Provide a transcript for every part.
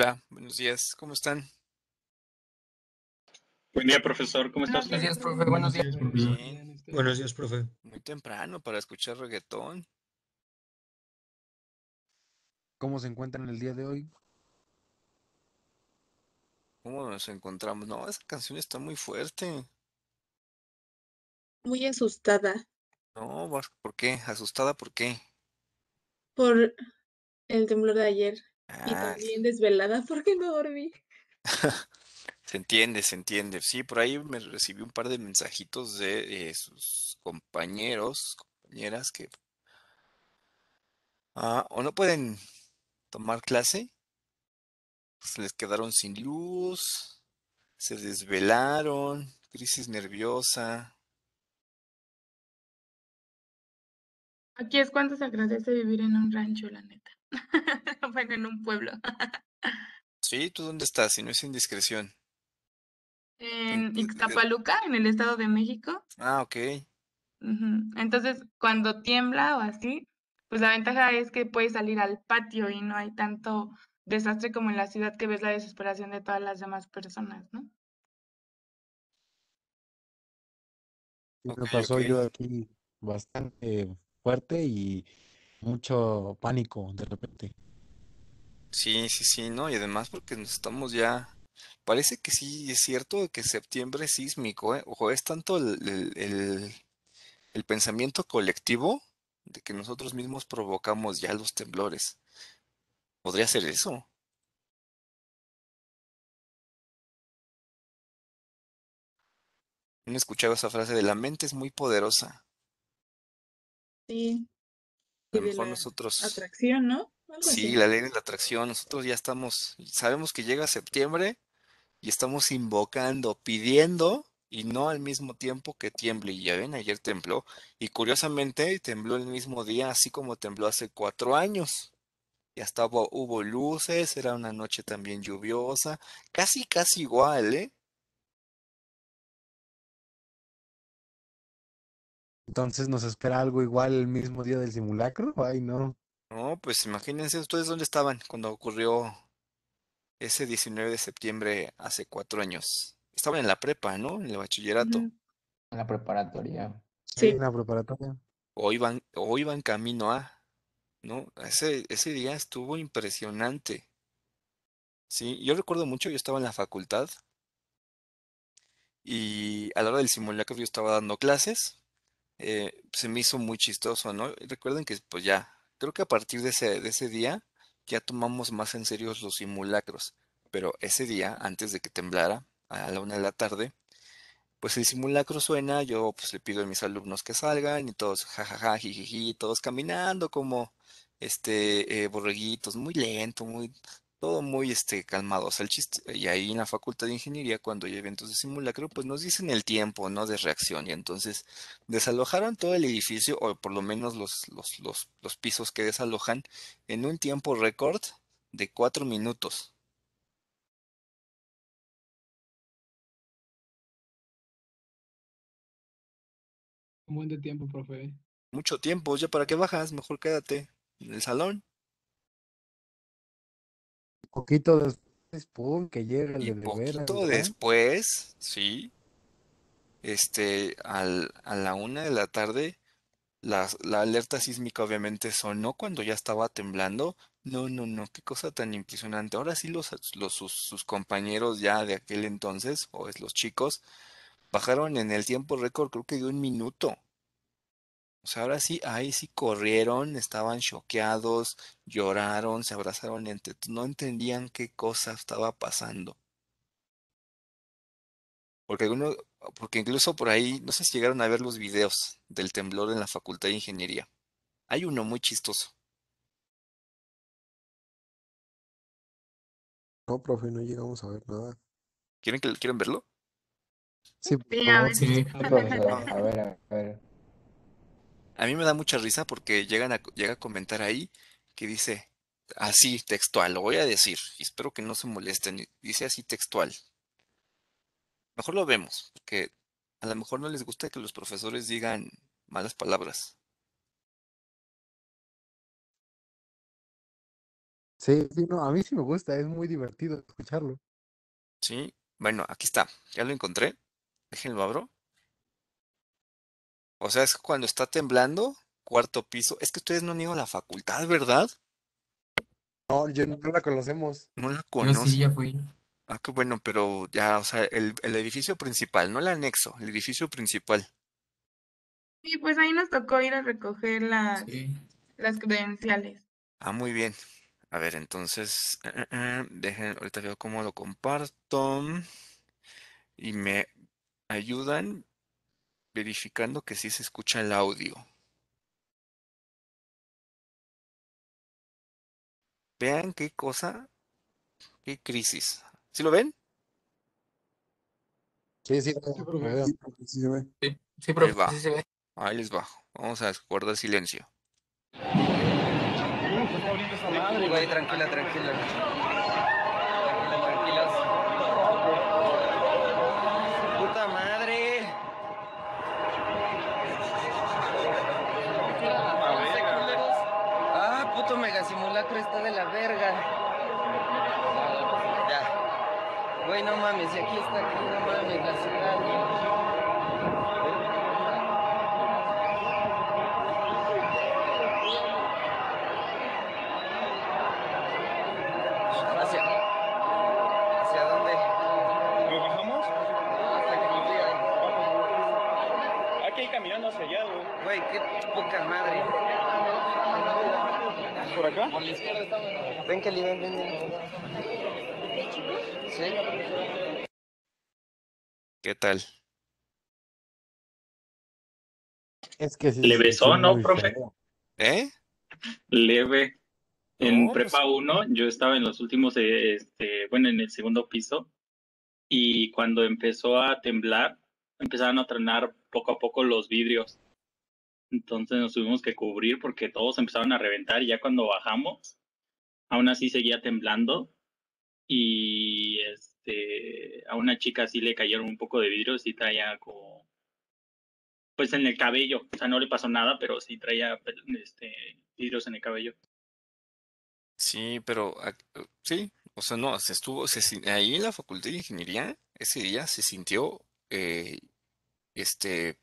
Hola, buenos días, ¿cómo están? Buen día, profesor, ¿cómo estás? Buenos días, profe, buenos días. Bien. Buenos días, profe. Muy temprano para escuchar reggaetón. ¿Cómo se encuentran el día de hoy? ¿Cómo nos encontramos? No, esa canción está muy fuerte. Muy asustada. No, ¿por qué? ¿Asustada por qué? Por el temblor de ayer. Y ah, también desvelada porque no dormí. se entiende, se entiende. Sí, por ahí me recibí un par de mensajitos de eh, sus compañeros, compañeras que ah, o no pueden tomar clase, se pues, les quedaron sin luz, se desvelaron, crisis nerviosa. Aquí es cuando se agradece vivir en un rancho, la neta. en un pueblo. sí, ¿tú dónde estás? Si no es indiscreción. En Ixtapaluca, en el Estado de México. Ah, ok. Entonces, cuando tiembla o así, pues la ventaja es que puedes salir al patio y no hay tanto desastre como en la ciudad que ves la desesperación de todas las demás personas, ¿no? pasó yo aquí bastante fuerte y mucho pánico de repente. Sí, sí, sí, ¿no? Y además porque nos estamos ya... Parece que sí, es cierto que septiembre es sísmico, ¿eh? Ojo, es tanto el, el, el, pensamiento colectivo de que nosotros mismos provocamos ya los temblores. ¿Podría ser eso? he escuchado esa frase de la mente es muy poderosa. Sí, a nosotros. Atracción, ¿no? sí, la ley de la atracción. Nosotros ya estamos, sabemos que llega septiembre y estamos invocando, pidiendo y no al mismo tiempo que tiemble. Y ya ven, ayer tembló. Y curiosamente tembló el mismo día, así como tembló hace cuatro años. Y hasta hubo luces, era una noche también lluviosa, casi, casi igual, ¿eh? Entonces nos espera algo igual el mismo día del simulacro. Ay, no. No, pues imagínense ustedes dónde estaban cuando ocurrió ese 19 de septiembre hace cuatro años. Estaban en la prepa, ¿no? En el bachillerato. En la preparatoria. Sí, en la preparatoria. O iban, o iban camino a, ¿no? Ese, ese día estuvo impresionante. Sí, yo recuerdo mucho, yo estaba en la facultad y a la hora del simulacro yo estaba dando clases eh, se me hizo muy chistoso, ¿no? Recuerden que pues ya, creo que a partir de ese, de ese día ya tomamos más en serio los simulacros, pero ese día, antes de que temblara, a la una de la tarde, pues el simulacro suena, yo pues le pido a mis alumnos que salgan y todos jajaja, jijiji, todos caminando como este eh, borreguitos, muy lento, muy todo muy este, calmado. el chiste, y ahí en la facultad de ingeniería, cuando hay eventos de simulacro, pues nos dicen el tiempo, ¿no? De reacción. Y entonces desalojaron todo el edificio, o por lo menos los, los, los, pisos que desalojan, en un tiempo récord de cuatro minutos. Un buen de tiempo, profe. ¿eh? Mucho tiempo, ya para qué bajas, mejor quédate en el salón poquito después, que después, sí, este, al, a la una de la tarde, la, alerta sísmica obviamente sonó cuando ya estaba temblando. No, no, no, qué cosa tan impresionante. Ahora sí los, sus, sus, compañeros ya de aquel entonces, o es los chicos, bajaron en el tiempo récord, creo que de un minuto. O pues, sea, ahora sí, ahí sí corrieron, estaban choqueados, lloraron, se abrazaron no entendían qué cosa estaba pasando. Porque porque incluso por ahí, no sé si llegaron a ver los videos del temblor en la Facultad de Ingeniería. Hay uno muy chistoso. No, profe, no llegamos a ver nada. ¿Quieren quieren verlo? Sí, ver, a ver. A ver. A mí me da mucha risa porque llegan a, llega a comentar ahí que dice así textual, lo voy a decir, y espero que no se molesten, dice así textual. Mejor lo vemos, porque a lo mejor no les gusta que los profesores digan malas palabras. Sí, sí, no, a mí sí me gusta, es muy divertido escucharlo. Sí, bueno, aquí está, ya lo encontré. Déjenlo abro. O sea, es cuando está temblando, cuarto piso. Es que ustedes no han ido a la facultad, ¿verdad? No, yo no la conocemos. No la conozco. ya fui. Ah, qué bueno, pero ya, o sea, el, edificio principal, no el anexo, el edificio principal. Sí, pues ahí nos tocó ir a recoger las, las credenciales. Ah, muy bien. A ver, entonces, eh, eh, eh, dejen, ahorita veo cómo lo comparto y me ayudan verificando que sí se escucha el audio. Vean qué cosa, qué crisis. ¿Sí lo ven? Sí, sí, se ve. Sí, sí, Ahí, ve. Ahí les bajo. Vamos a guardar silencio. tranquila, tranquila. aquí, Hacia, ¿hacia dónde? ¿Lo bajamos? hasta que nos digan. Hay que ir caminando hacia allá, güey. Güey, qué poca madre. ¿Por acá? Por la izquierda estamos. Ven que le ven, ven, ¿Sí? ¿Qué tal? Es que sí, ¿no, profe? ¿Eh? Leve. En pues prepa 1 yo estaba en los últimos, eh, este, bueno, en el segundo piso y cuando empezó a temblar, empezaron a tronar poco a poco los vidrios. Entonces nos tuvimos que cubrir porque todos empezaron a reventar y ya cuando bajamos, aún así seguía temblando y es, este, este, a una chica sí le cayeron un poco de vidrio y traía como, pues en el cabello, o sea, no le pasó nada, pero sí traía este, vidrios en el cabello. Sí, pero eh, sí, o sea, no, se estuvo, ahí en la Facultad de Ingeniería, ese día se sintió, eh, este,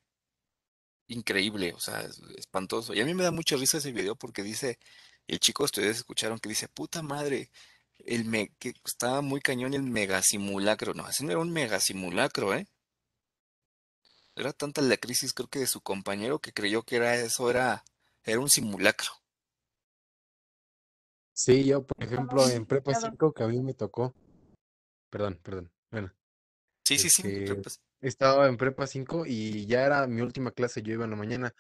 increíble, o sea, espantoso. Y a mí me da mucha risa ese video porque dice, el chico, ustedes escucharon que dice, puta madre, el me, que estaba muy cañón el mega simulacro. No, ese no era un mega simulacro, ¿eh? Era tanta la crisis, creo que de su compañero, que creyó que era eso, era, era un simulacro. Sí, yo, por ejemplo, en Prepa 5 que a mí me tocó. Perdón, perdón. Bueno. Sí, sí, sí. Este, estaba en Prepa 5 y ya era mi última clase, yo iba en la mañana.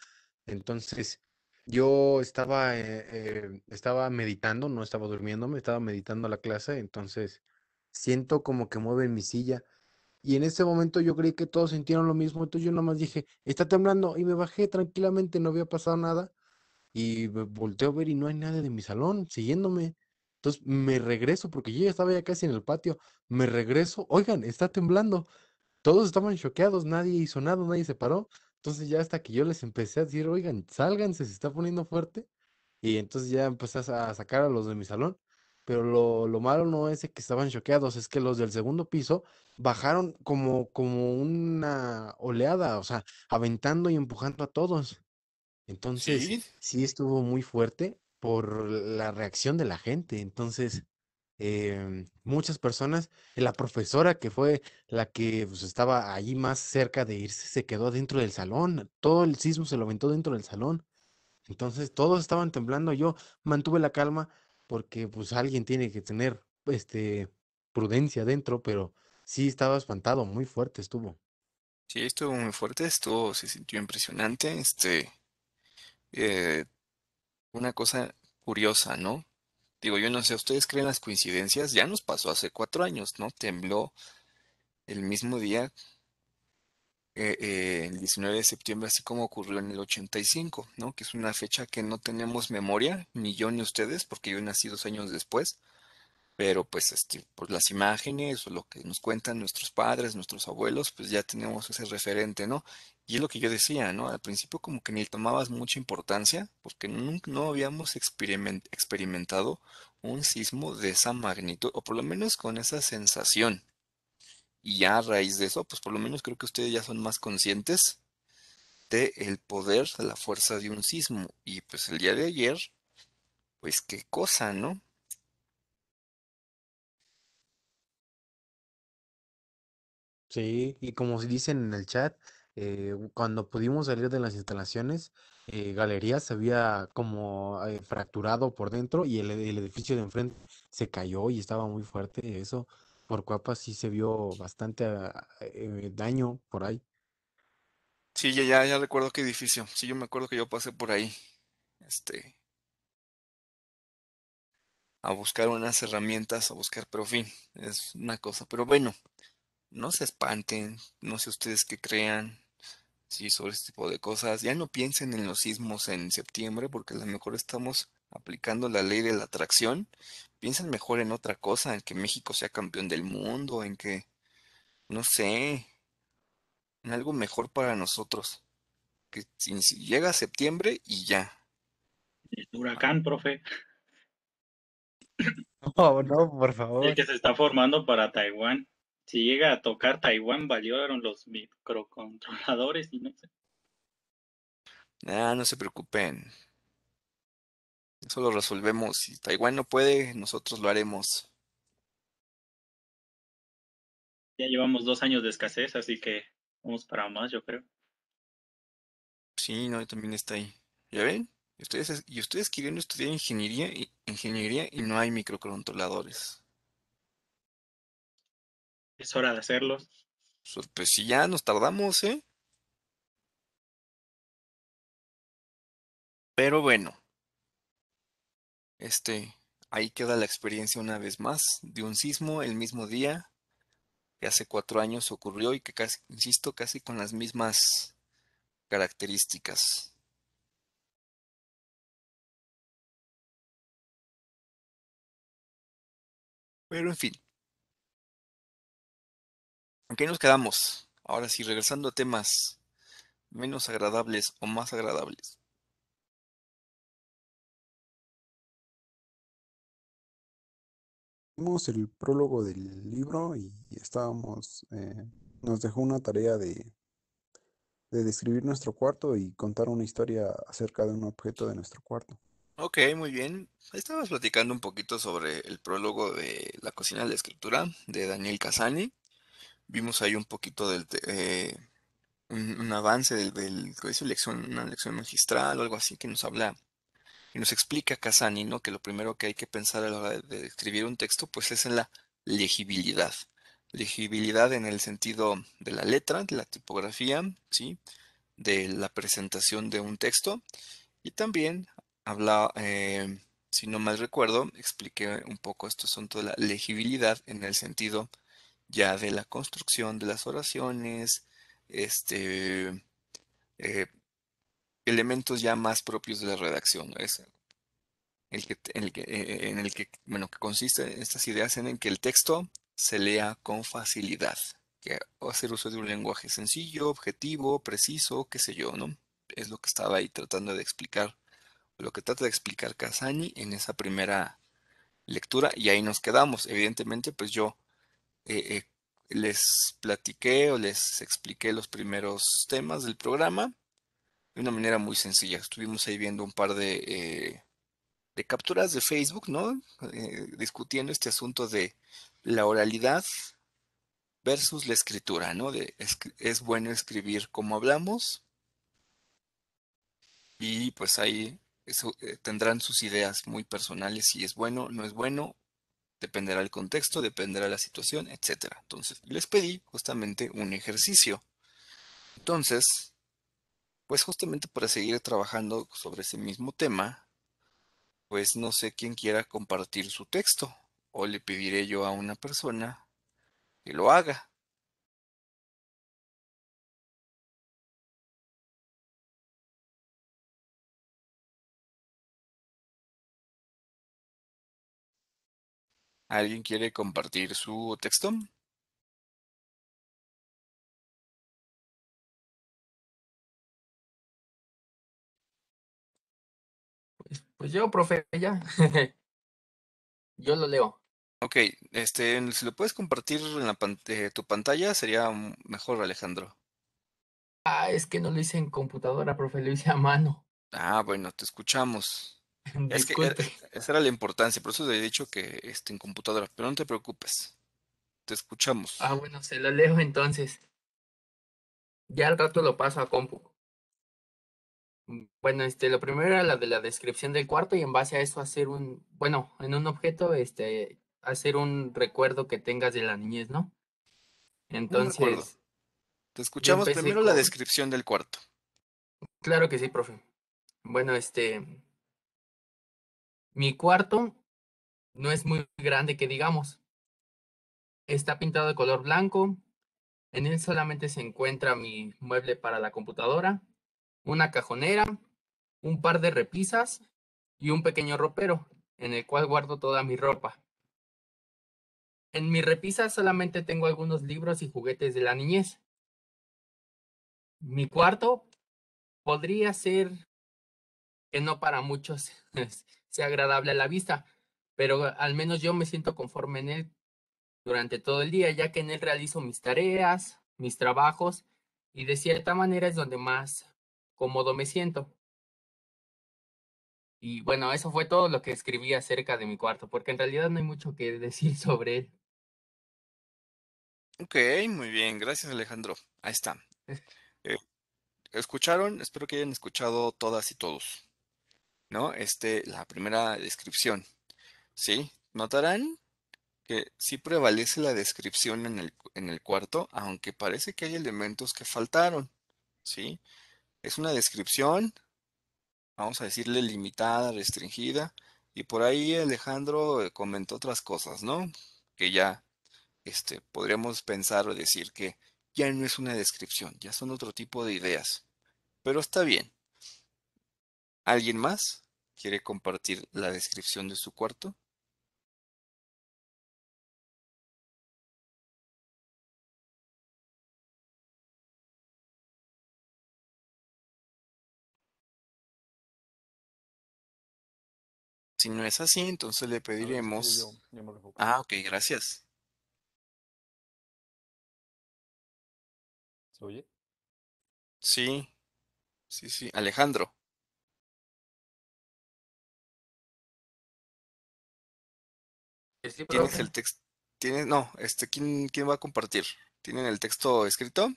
Entonces, yo estaba, eh, eh, estaba meditando, no estaba durmiendo, me estaba meditando la clase, entonces siento como que mueve mi silla. Y en ese momento yo creí que todos sintieron lo mismo, entonces yo nomás dije, está temblando, y me bajé tranquilamente, no había pasado nada. Y me volteo a ver y no hay nadie de mi salón siguiéndome. Entonces me regreso, porque yo ya estaba ya casi en el patio, me regreso, oigan, está temblando. Todos estaban choqueados, nadie hizo nada, nadie se paró. Entonces ya hasta que yo les empecé a decir, oigan, sálganse, se está poniendo fuerte. Y entonces ya empezás a sacar a los de mi salón. Pero lo, lo malo no es que estaban choqueados, es que los del segundo piso bajaron como, como una oleada, o sea, aventando y empujando a todos. Entonces, sí estuvo muy fuerte por la reacción de la gente. Entonces, Em, muchas personas. La profesora que fue la que pues, estaba allí más cerca de irse se quedó dentro del salón. Todo el sismo se lo aventó dentro del salón. Entonces todos estaban temblando. Yo mantuve la calma porque pues alguien tiene que tener este prudencia dentro, pero sí estaba espantado, muy fuerte estuvo. Sí, estuvo muy fuerte, estuvo, se sintió impresionante. Este, eh, una cosa curiosa, ¿no? Digo, yo no sé, ¿ustedes creen las coincidencias? Ya nos pasó hace cuatro años, ¿no? Tembló el mismo día, eh, eh, el 19 de septiembre, así como ocurrió en el 85, ¿no? Que es una fecha que no tenemos memoria, ni yo ni ustedes, porque yo nací dos años después pero pues este, por pues, las imágenes o lo que nos cuentan nuestros padres, nuestros abuelos, pues ya tenemos ese referente, ¿no? Y es lo que yo decía, ¿no? Al principio como que ni tomabas mucha importancia porque no, no habíamos experimentado un sismo de esa magnitud, o por lo menos con esa sensación. Y ya a raíz de eso, pues por lo menos creo que ustedes ya son más conscientes de el poder, de la fuerza de un sismo. Y pues el día de ayer, pues qué cosa, ¿no? Sí, y como dicen en el chat, eh, cuando pudimos salir de las instalaciones, Galería eh, Galerías se había como eh, fracturado por dentro y el, edificio de enfrente se cayó y estaba muy fuerte. Eso por Cuapa sí se vio bastante ah, daño por ahí. Sí, ya, ya, ya recuerdo qué edificio. Sí, yo me acuerdo que yo pasé por ahí. Este. A buscar unas herramientas, a buscar, pero fin, es una cosa. Pero bueno, no se espanten, no sé ustedes qué crean, si sobre este tipo de cosas. Ya no piensen en los sismos en septiembre, porque a lo mejor estamos aplicando la ley de la atracción. Piensen mejor en otra cosa, en que México sea campeón del mundo, en que, no sé, en algo mejor para nosotros. Que si, si llega septiembre y ya. El huracán, profe. No, no, por favor. El que se está formando para Taiwán si llega a tocar Taiwán, valieron los microcontroladores y no sé. Ah, no se preocupen. Eso lo resolvemos. Si Taiwán no puede, nosotros lo haremos. Ya llevamos dos años de escasez, así que vamos para más, yo creo. Sí, no, también está ahí. ¿Ya ven? Y ustedes, y ustedes estudiar ingeniería ingeniería y no hay microcontroladores. Es hora de hacerlo. Pues, si pues, ya nos tardamos, ¿eh? Pero bueno. Este, ahí queda la experiencia una vez más de un sismo el mismo día que hace cuatro años ocurrió y que casi, insisto, casi con las mismas características. Pero en fin qué nos quedamos. Ahora sí, regresando a temas menos agradables o más agradables. Vimos el prólogo del libro y estábamos, eh, nos dejó una tarea de, describir nuestro cuarto y contar una historia acerca de un objeto de nuestro cuarto. Ok, muy bien. Estabas platicando un poquito sobre el prólogo de La cocina de la escritura de Daniel Casani vimos ahí un poquito del eh, un, avance del, lección, una lección magistral o algo así que nos habla y nos explica Casani, ¿no? Que lo primero que hay que pensar a la hora de escribir un texto, pues es en la legibilidad. Legibilidad en el sentido de la letra, de la tipografía, ¿sí? De la presentación de un texto. Y también habla, eh, si no mal recuerdo, expliqué un poco este asunto de la legibilidad en el sentido ya de la construcción de las oraciones, este, eh, elementos ya más propios de la redacción. Es el que, eh, en, el que, bueno, que consiste estas ideas en que el texto se lea con facilidad, que hacer uso de un lenguaje sencillo, objetivo, preciso, qué sé yo, ¿no? Es lo que estaba ahí tratando de explicar, lo que trata de explicar Casani en esa primera lectura y ahí nos quedamos. Evidentemente, pues yo eh, eh, les platiqué o les expliqué los primeros temas del programa de una manera muy sencilla. Estuvimos ahí viendo un par de, eh, capturas de Facebook, ¿no? discutiendo este asunto de la oralidad versus la escritura, ¿no? De, es, bueno escribir como hablamos. Y pues ahí tendrán sus ideas muy personales, si es bueno, no es bueno, Dependerá el contexto, dependerá la situación, etc. Entonces, les pedí justamente un ejercicio. Entonces, pues justamente para seguir trabajando sobre ese mismo tema, pues no sé quién quiera compartir su texto o le pediré yo a una persona que lo haga. ¿Alguien quiere compartir su texto? Pues, pues yo, profe, ya. yo lo leo. Ok, este, si lo puedes compartir en la eh, tu pantalla, sería mejor, Alejandro. Ah, es que no lo hice en computadora, profe, lo hice a mano. Ah, bueno, te escuchamos. Es que er, eh, esa era la importancia, por eso te he dicho que este, en computadora, pero no te preocupes, te escuchamos. Ah, bueno, se lo leo entonces. Ya al rato lo paso a compu. Mm, bueno, este, lo primero era la de la descripción del cuarto y en base a eso hacer un, bueno, en un objeto, este, hacer un recuerdo que tengas de la niñez, ¿no? Entonces. Te escuchamos primero la descripción del cuarto. Claro que sí, profe. Bueno, este, mi cuarto no es muy grande que digamos. Está pintado de color blanco. En él solamente se encuentra mi mueble para la computadora, una cajonera, un par de repisas y un pequeño ropero en el cual guardo toda mi ropa. En mi repisa solamente tengo algunos libros y juguetes de la niñez. Mi cuarto podría ser que no para muchos sea agradable a la vista, pero al menos yo me siento conforme en él durante todo el día, ya que en él realizo mis tareas, mis trabajos y de cierta manera es donde más cómodo me siento. Y bueno, eso fue todo lo que escribí acerca de mi cuarto, porque en realidad no hay mucho que decir sobre él. Ok, muy bien, gracias Alejandro. Ahí está. Eh, ¿Escucharon? Espero que hayan escuchado todas y todos. ¿no? Este, la primera descripción, ¿sí? Notarán que sí prevalece la descripción en el, cuarto, aunque parece que hay elementos que faltaron, ¿sí? Es una descripción, vamos a decirle limitada, restringida, y por ahí Alejandro eh, comentó otras cosas, ¿no? Que ya este, podríamos pensar o decir que ya no es una descripción, ya son otro tipo de ideas. Pero está bien, ¿Alguien más quiere compartir la descripción de su cuarto? Si no es así, entonces le pediremos... Ah, ok, gracias. ¿Se oye? Sí, sí, sí. Alejandro. ¿Tienes el texto? ¿Tienes? No, este, ¿quién, ¿quién va a compartir? ¿Tienen el texto escrito?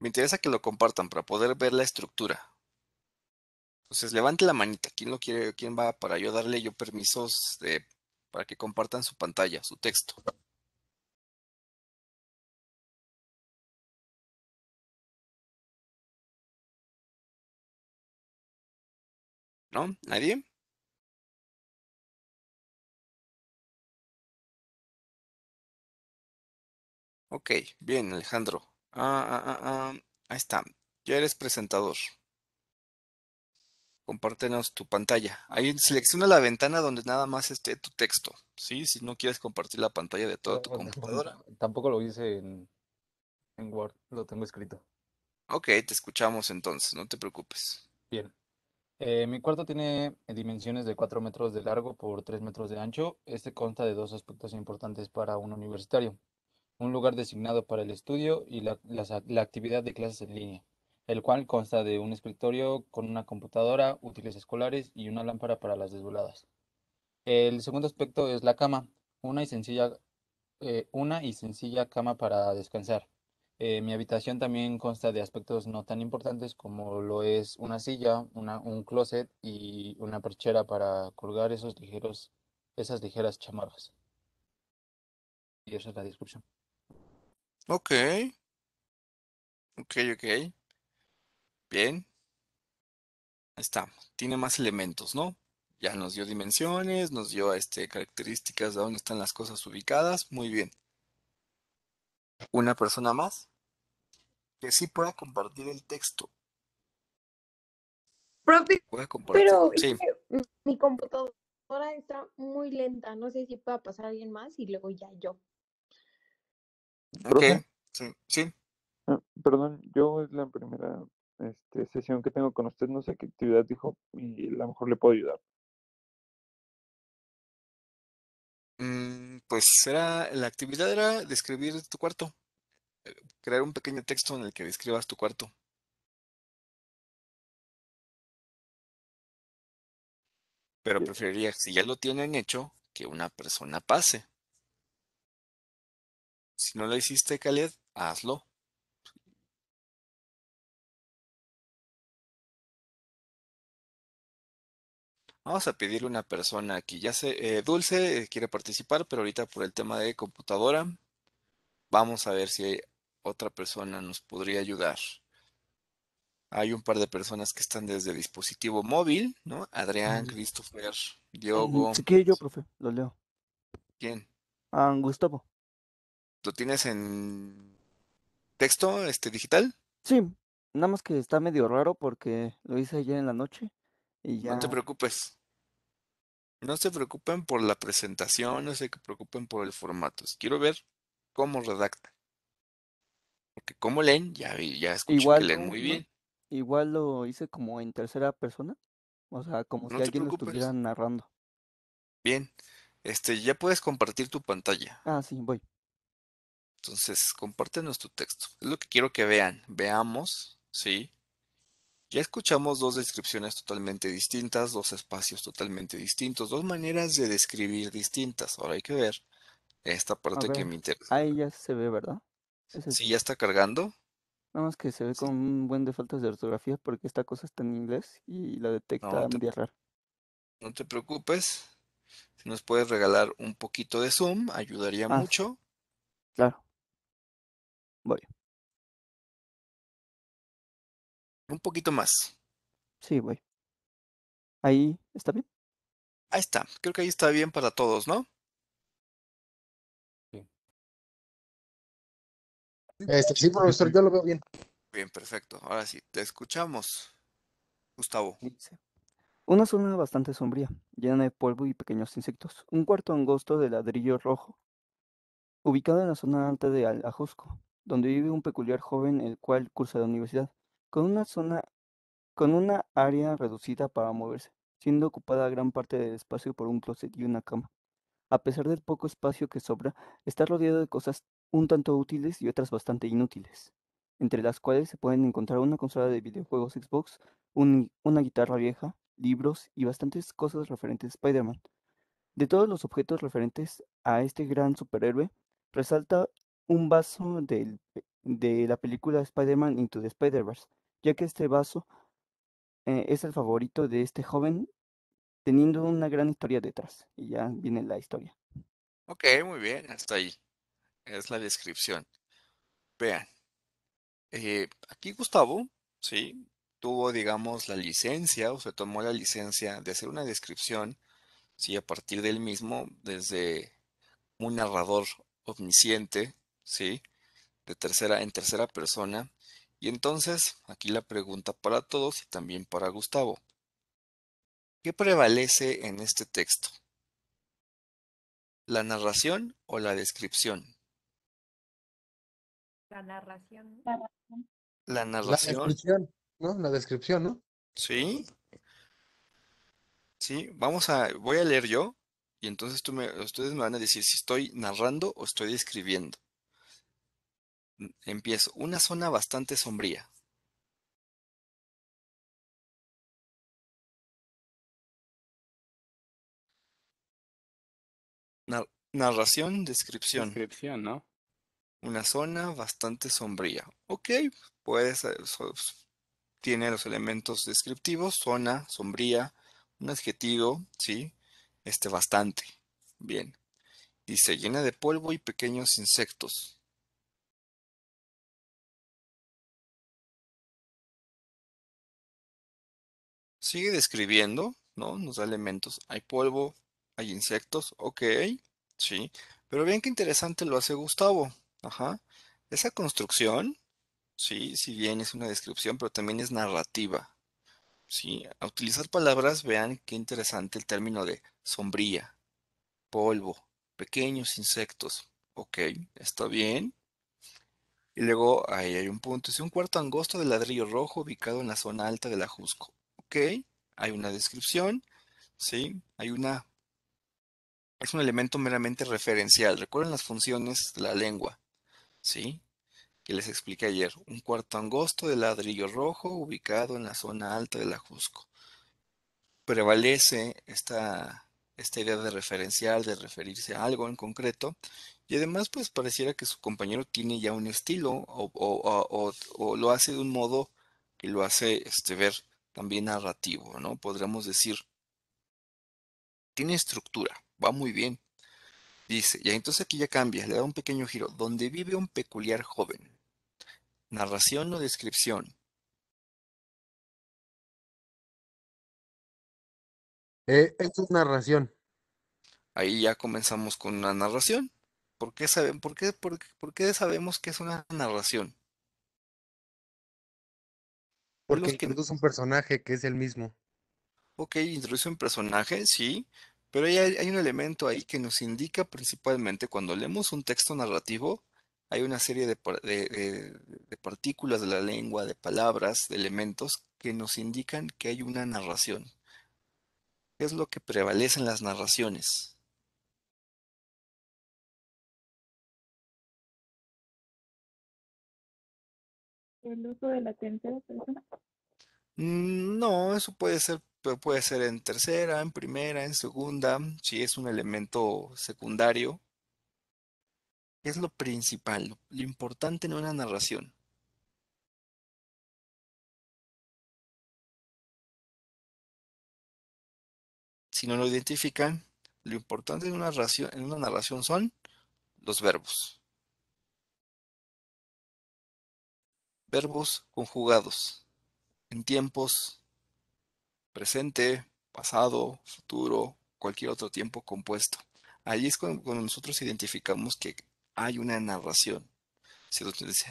Me interesa que lo compartan para poder ver la estructura. Entonces, levante la manita. ¿Quién lo quiere? ¿Quién va para yo darle yo permisos de, para que compartan su pantalla, su texto? ¿No? ¿Nadie? Ok, bien, Alejandro. Ah, ah, ah, ah, ahí está. Ya eres presentador. Compártenos tu pantalla. Ahí selecciona la ventana donde nada más esté tu texto. ¿sí? Si no quieres compartir la pantalla de toda tu pues, computadora. Tampoco lo hice en, Word, lo tengo escrito. Ok, te escuchamos entonces, no te preocupes. Bien. Eh, mi cuarto tiene dimensiones de 4 metros de largo por 3 metros de ancho. Este consta de dos aspectos importantes para un universitario un lugar designado para el estudio y la, actividad de clases en línea, el cual consta de un escritorio con una computadora, útiles escolares y una lámpara para las desveladas. El segundo aspecto es la cama, una y sencilla, eh, una y sencilla cama para descansar. Eh, mi habitación también consta de aspectos no tan importantes como lo es una silla, un closet y una perchera para colgar esos ligeros, esas ligeras chamarras. Y esa es la descripción. Ok, ok, ok. Bien, ahí está. Tiene más elementos, ¿no? Ya nos dio dimensiones, nos dio este, características de dónde están las cosas ubicadas. Muy bien. Una persona más que sí pueda compartir el texto. Profe, pero mi computadora está muy lenta. No sé si pueda pasar alguien más y luego ya yo. Ok, sí, sí. Ah, perdón, yo es la primera este, sesión que tengo con usted, no sé qué actividad dijo y a lo mejor le puedo ayudar. Mm, pues será la actividad era describir tu cuarto, eh, crear un pequeño texto en el que describas tu cuarto. Pero preferiría, si ya lo tienen hecho, que una persona pase. Si no lo hiciste, Khaled, hazlo. Vamos a pedirle una persona aquí. Ya sé, eh, Dulce quiere participar, pero ahorita por el tema de computadora, vamos a ver si hay otra persona nos podría ayudar. Hay un par de personas que están desde dispositivo móvil, ¿no? Adrián, Christopher, ah, Diogo. Si yo, profe, lo leo. ¿Quién? Ah, Gustavo. ¿Lo tienes en texto este, digital? Sí, nada más que está medio raro porque lo hice ayer en la noche y ya. No te preocupes. No se preocupen por la presentación, no se preocupen por el formato. Quiero ver cómo redacta. Porque cómo leen, ya, ya escuché que leen muy bien. Igual lo hice como en tercera persona. O sea, como si alguien estuviera narrando. Bien. Este, ya puedes compartir tu pantalla. Ah, sí, voy. Entonces, compártenos tu texto. Es lo que quiero que vean. Veamos, ¿sí? Ya escuchamos dos descripciones totalmente distintas, dos espacios totalmente distintos, dos maneras de describir distintas. Ahora hay que ver esta parte que me interesa. Ahí ya se ve, ¿verdad? sí, ya está cargando. Nada más que se ve con un buen de faltas de ortografía porque esta cosa está en inglés y la detecta en media rara. No te preocupes. Si nos puedes regalar un poquito de zoom, ayudaría ah, mucho. Claro. Voy. Un poquito más. Sí, voy. Ahí está bien. Ahí está. Creo que ahí está bien para todos, ¿no? Sí. Este, sí, profesor, yo lo veo bien. Bien, perfecto. Ahora sí, te escuchamos, Gustavo. Una zona bastante sombría, llena de polvo y pequeños insectos. Un cuarto angosto de ladrillo rojo, ubicado en la zona alta de Ajusco donde vive un peculiar joven el cual cursa la universidad, con una zona con una área reducida para moverse, siendo ocupada gran parte del espacio por un closet y una cama. A pesar del poco espacio que sobra, está rodeado de cosas un tanto útiles y otras bastante inútiles, entre las cuales se pueden encontrar una consola de videojuegos Xbox, una guitarra vieja, libros y bastantes cosas referentes a Spider-Man. De todos los objetos referentes a este gran superhéroe, resalta un vaso de la película Spider-Man Into the Spider-Verse, ya que este vaso eh, es el favorito de este joven, teniendo una gran historia detrás. Y ya viene la historia. Ok, muy bien, hasta ahí. Es la descripción. Vean, eh, aquí Gustavo, sí, tuvo, digamos, la licencia o se tomó la licencia de hacer una descripción, sí, a partir del mismo, desde un narrador omnisciente, ¿sí? De tercera en tercera persona. Y entonces, aquí la pregunta para todos y también para Gustavo. ¿Qué prevalece en este texto? ¿La narración o la descripción? La narración. La narración. La descripción, ¿no? La descripción, ¿no? Sí. Sí, vamos a, voy a leer yo y entonces ustedes me van a decir si estoy narrando o estoy describiendo empiezo. Una zona bastante sombría. narración, descripción. Descripción, ¿no? Una zona bastante sombría. Ok, pues eh, tiene los elementos descriptivos, zona, sombría, un adjetivo, ¿sí? Este bastante. Bien. Dice, llena de polvo y pequeños insectos. Sigue describiendo, ¿no? Nos da elementos. Hay polvo, hay insectos, ok, sí. Pero bien qué interesante lo hace Gustavo. Ajá. Esa construcción, sí, si bien es una descripción, pero también es narrativa. Sí, a utilizar palabras, vean qué interesante el término de sombría, polvo, pequeños insectos. Ok, está bien. Y luego ahí hay un punto. Es un cuarto angosto de ladrillo rojo ubicado en la zona alta del Ajusco ok, hay una descripción, ¿sí? Hay una... Es un elemento meramente referencial. Recuerden las funciones de la lengua, ¿sí? Que les expliqué ayer. Un cuarto angosto de ladrillo rojo ubicado en la zona alta del Ajusco. Prevalece esta, idea de referencial, de referirse a algo en concreto. Y además, pues pareciera que su compañero tiene ya un estilo o, lo hace de un modo que lo hace este, ver también narrativo, ¿no? Podríamos decir, tiene estructura, va muy bien. Dice, y entonces aquí ya cambia, le da un pequeño giro, donde vive un peculiar joven. Narración o descripción. Eh, es narración. Ahí ya comenzamos con una narración. ¿Por saben, por, qué, por qué sabemos que es una narración? Porque que... introduce un personaje que es el mismo. Ok, introduce un personaje, sí, pero hay, hay, un elemento ahí que nos indica principalmente cuando leemos un texto narrativo, hay una serie de, de partículas de la lengua, de palabras, de elementos que nos indican que hay una narración. ¿Qué es lo que prevalece en las narraciones? de la tercera persona? Mm, no, eso puede ser, puede ser en tercera, en primera, en segunda, si es un elemento secundario. Es lo principal, lo, importante en una narración. Si no lo identifican, lo importante en una en una narración son los verbos. verbos conjugados en tiempos presente, pasado, futuro, cualquier otro tiempo compuesto. Allí es cuando, nosotros identificamos que hay una narración.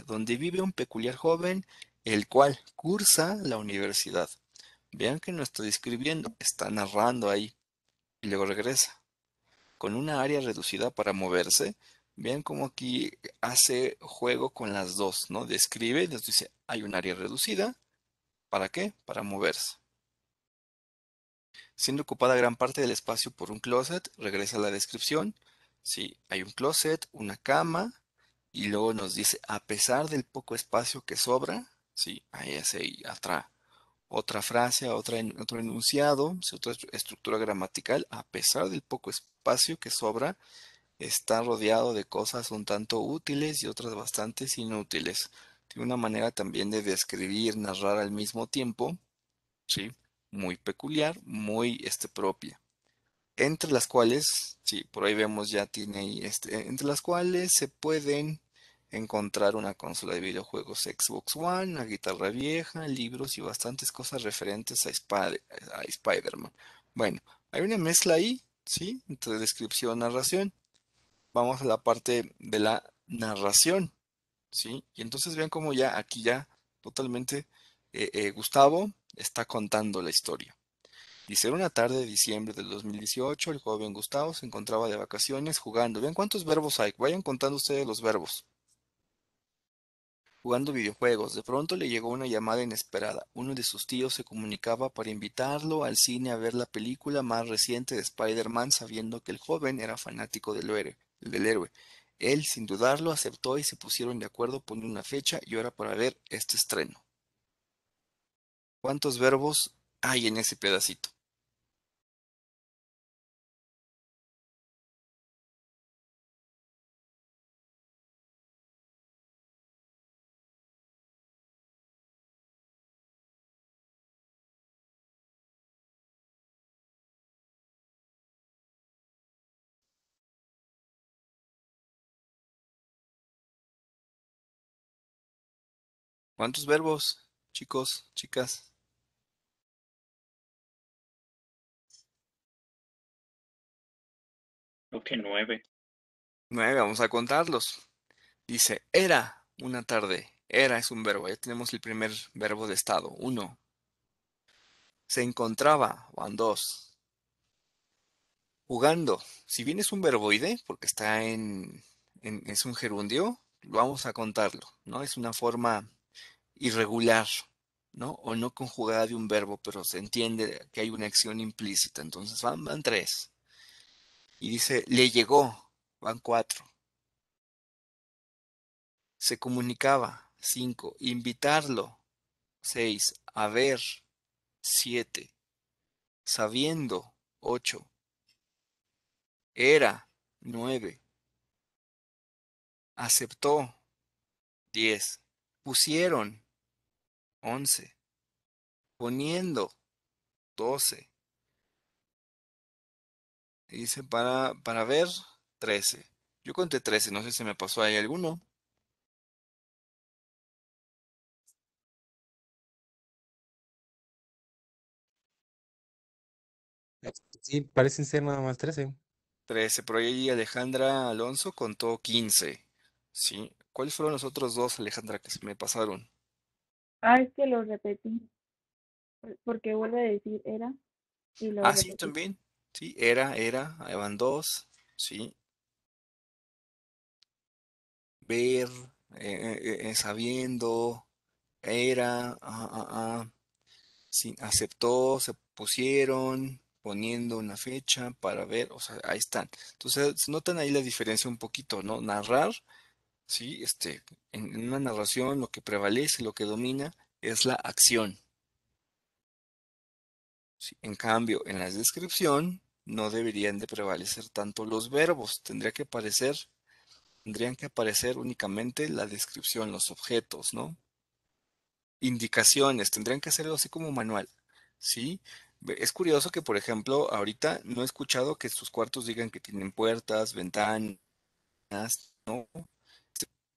donde vive un peculiar joven, el cual cursa la universidad. Vean que no está escribiendo, está narrando ahí. Y luego regresa. Con una área reducida para moverse, Vean cómo aquí hace juego con las dos, ¿no? Describe nos dice, hay un área reducida. ¿Para qué? Para moverse. Siendo ocupada gran parte del espacio por un closet, regresa a la descripción. Sí, hay un closet, una cama, y luego nos dice, a pesar del poco espacio que sobra, sí, ahí hace ahí atrás otra frase, otra, otro enunciado, otra estructura gramatical, a pesar del poco espacio que sobra, está rodeado de cosas un tanto útiles y otras bastante inútiles. Tiene una manera también de describir, narrar al mismo tiempo, ¿sí? muy peculiar, muy este, propia. Entre las cuales, sí, por ahí vemos ya tiene este, entre las cuales se pueden encontrar una consola de videojuegos Xbox One, una guitarra vieja, libros y bastantes cosas referentes a, a Spider-Man. Bueno, hay una mezcla ahí, ¿sí? Entre descripción, narración vamos a la parte de la narración, ¿sí? Y entonces vean cómo ya aquí ya totalmente eh, eh, Gustavo está contando la historia. Dice, era una tarde de diciembre del 2018, el joven Gustavo se encontraba de vacaciones jugando. Vean cuántos verbos hay, vayan contando ustedes los verbos. Jugando videojuegos, de pronto le llegó una llamada inesperada. Uno de sus tíos se comunicaba para invitarlo al cine a ver la película más reciente de Spider-Man, sabiendo que el joven era fanático del héroe el del héroe. Él, sin dudarlo, aceptó y se pusieron de acuerdo poniendo una fecha y hora para ver este estreno. ¿Cuántos verbos hay en ese pedacito? ¿Cuántos verbos, chicos, chicas? Creo que nueve. Nueve, vamos a contarlos. Dice, era una tarde. Era es un verbo. Ya tenemos el primer verbo de estado. Uno. Se encontraba. Van dos. Jugando. Si bien es un verboide, porque está en, es un gerundio, vamos a contarlo. ¿no? Es una forma irregular, ¿no? O no conjugada de un verbo, pero se entiende que hay una acción implícita. Entonces van, tres. Y dice, le llegó, van cuatro. Se comunicaba, cinco. Invitarlo, seis. A ver, siete. Sabiendo, ocho. Era, nueve. Aceptó, diez. Pusieron, 11, poniendo 12 Dice para, ver 13, Yo conté 13, no sé si me pasó ahí alguno. Sí, parecen ser nada más 13. 13, pero ahí Alejandra Alonso contó 15. ¿Cuáles fueron los otros dos, Alejandra, que se me pasaron? Ah, es que lo repetí. Porque vuelve a decir era. ah, sí, también. Sí, era, era. Ahí van dos. Sí. Ver, eh, eh, eh, sabiendo, era, ah, ah, ah. Sí, aceptó, se pusieron, poniendo una fecha para ver, o sea, ahí están. Entonces, notan ahí la diferencia un poquito, ¿no? Narrar ¿sí? Este, en, una narración lo que prevalece, lo que domina es la acción. En cambio, en la descripción no deberían de prevalecer tanto los verbos, tendría que aparecer, tendrían que aparecer únicamente la descripción, los objetos, ¿no? Indicaciones, tendrían que hacerlo así como manual, ¿sí? Es curioso que, por ejemplo, ahorita no he escuchado que sus cuartos digan que tienen puertas, ventanas, ¿no?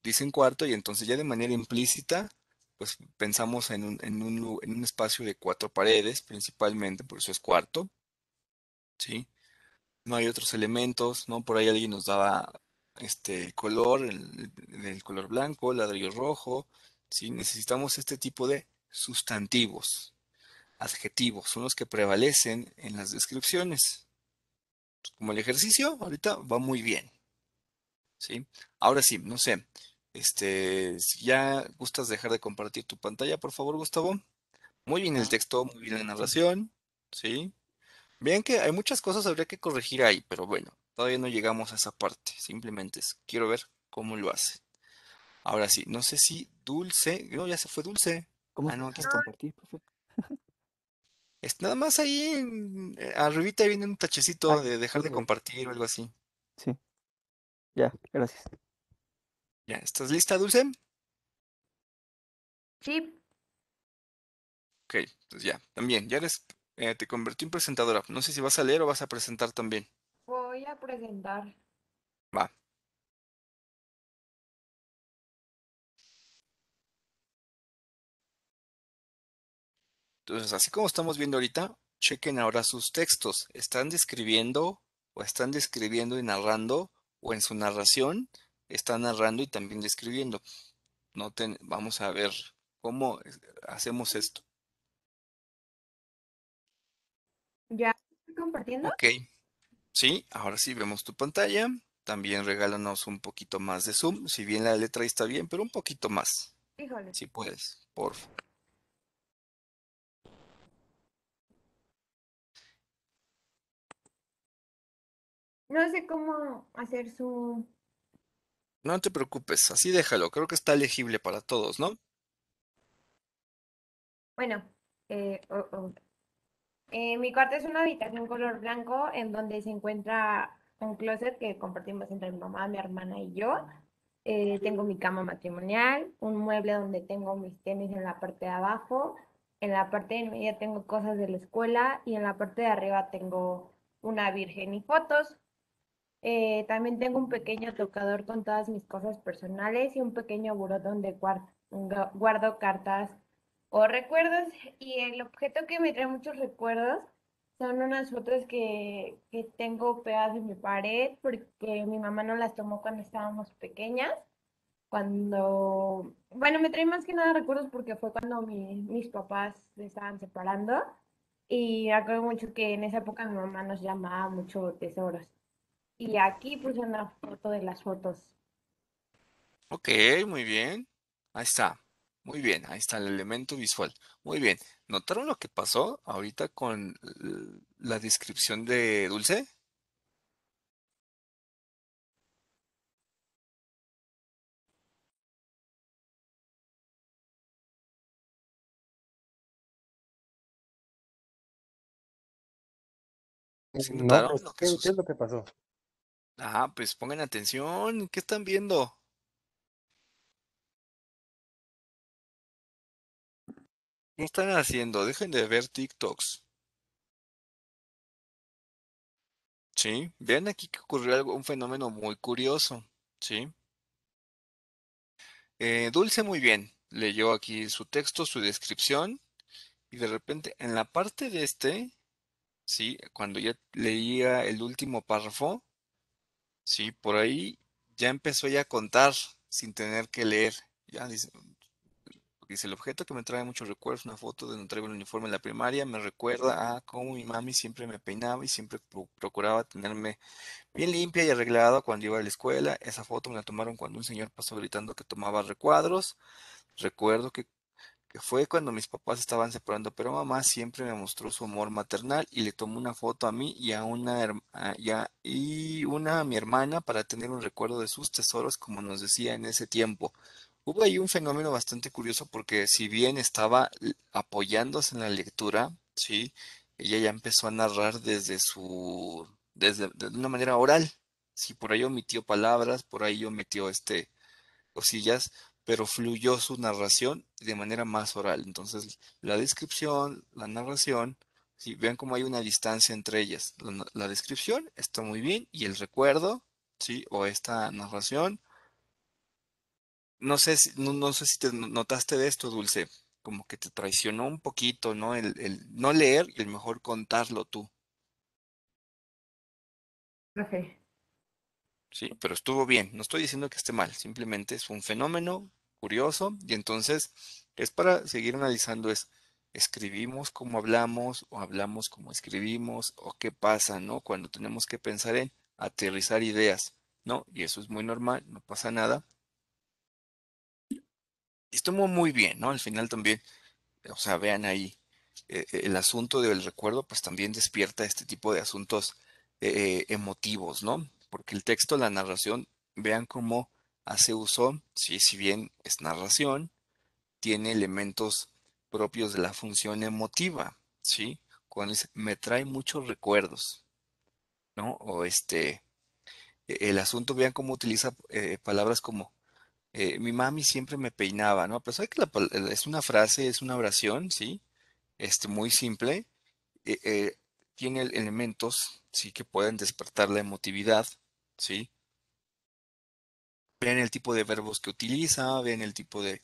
dicen cuarto y entonces ya de manera implícita, pues pensamos en un, en un, espacio de cuatro paredes principalmente, por eso es cuarto, ¿sí? No hay otros elementos, ¿no? Por ahí alguien nos daba este color, el, color blanco, ladrillo rojo, ¿sí? Necesitamos este tipo de sustantivos, adjetivos, son los que prevalecen en las descripciones. Pues, como el ejercicio, ahorita va muy bien. ¿sí? Ahora sí, no sé, este, si ya gustas dejar de compartir tu pantalla, por favor, Gustavo. Muy bien el texto, muy bien la narración, ¿sí? Vean que hay muchas cosas habría que corregir ahí, pero bueno, todavía no llegamos a esa parte. Simplemente quiero ver cómo lo hace. Ahora sí, no sé si Dulce, no, ya se fue Dulce. ah, no, aquí está. es nada más ahí, eh, arribita viene un tachecito ah, de dejar de compartir o algo así. Sí. Ya, gracias. Ya, ¿estás lista, Dulce? Sí, Ok, entonces pues ya, también, ya eres, eh, te convertí en presentadora. No sé si vas a leer o vas a presentar también. voy a presentar. Va. Entonces, así como estamos viendo ahorita, chequen ahora sus textos. ¿Están describiendo o están describiendo y narrando o en su narración está narrando y también describiendo. vamos a ver cómo hacemos esto. ¿Ya estoy compartiendo? Ok. Sí, ahora sí vemos tu pantalla. También regálanos un poquito más de zoom. Si bien la letra está bien, pero un poquito más. Híjole. Si puedes, por favor. No sé cómo hacer su no te preocupes, así déjalo, creo que está legible para todos, ¿no? Bueno, eh, eh, mi cuarto es una habitación color blanco en donde se encuentra un closet que compartimos entre mi mamá, mi hermana y yo. Eh, tengo mi cama matrimonial, un mueble donde tengo mis tenis en la parte de abajo, en la parte de media tengo cosas de la escuela y en la parte de arriba tengo una virgen y fotos. Eh, también tengo un pequeño tocador con todas mis cosas personales y un pequeño buró donde guardo, cartas o recuerdos. Y el objeto que me trae muchos recuerdos son unas fotos que, que tengo pegadas en mi pared porque mi mamá no las tomó cuando estábamos pequeñas. Cuando, bueno, me trae más que nada recuerdos porque fue cuando mis papás se estaban separando. Y recuerdo mucho que en esa época mi mamá nos llamaba mucho tesoros. Y aquí puse una foto de las fotos. Ok, muy bien. Ahí está. Muy bien, ahí está el elemento visual. Muy bien. ¿Notaron lo que pasó ahorita con la descripción de Dulce? Notaron pues, ¿qué es lo que pasó? Ah, pues pongan atención, ¿qué están viendo? ¿Qué están haciendo? Dejen de ver TikToks. Sí, vean aquí que ocurrió algo, un fenómeno muy curioso. Sí. Eh, Dulce muy bien, leyó aquí su texto, su descripción, y de repente en la parte de este, sí, cuando ya leía el último párrafo, Sí, por ahí ya empezó ya a contar sin tener que leer. Ya dice, el objeto que me trae muchos recuerdos, una foto de donde traigo el uniforme en la primaria, me recuerda a cómo mi mami siempre me peinaba y siempre procuraba tenerme bien limpia y arreglada cuando iba a la escuela. Esa foto me la tomaron cuando un señor pasó gritando que tomaba recuadros. Recuerdo que fue cuando mis papás estaban separando, pero mamá siempre me mostró su amor maternal y le tomó una foto a mí y a una y, y una a mi hermana para tener un recuerdo de sus tesoros, como nos decía en ese tiempo. Hubo ahí un fenómeno bastante curioso porque si bien estaba apoyándose en la lectura, sí, ella ya empezó a narrar desde su desde de una manera oral. Si sí, por ahí omitió palabras, por ahí omitió este cosillas, pero fluyó su narración de manera más oral. Entonces, la descripción, la narración, si vean cómo hay una distancia entre ellas. La, descripción está muy bien y el recuerdo, ¿sí? O esta narración. No sé, si, no, sé si te notaste de esto, Dulce, como que te traicionó un poquito, ¿no? El, no leer y el mejor contarlo tú. Okay. Sí, pero estuvo bien. No estoy diciendo que esté mal, simplemente es un fenómeno curioso y entonces es para seguir analizando es escribimos como hablamos o hablamos como escribimos o qué pasa, ¿no? Cuando tenemos que pensar en aterrizar ideas, ¿no? Y eso es muy normal, no pasa nada. Estuvo muy bien, ¿no? Al final también, o sea, vean ahí, eh, eh, el asunto del recuerdo pues también despierta este tipo de asuntos eh, emotivos, ¿no? Porque el texto, la narración, vean cómo hace uso, sí si bien es narración, tiene elementos propios de la función emotiva, ¿sí? Cuando dice, me trae muchos recuerdos, ¿no? O este, e, el asunto, vean cómo utiliza eh, palabras como, eh, mi mami siempre me peinaba, ¿no? pero pesar que es una frase, es una oración, ¿sí? Este, muy simple, e, e, tiene elementos, ¿sí? Que pueden despertar la emotividad, ¿sí? Vean el tipo de verbos que utiliza, vean el tipo de,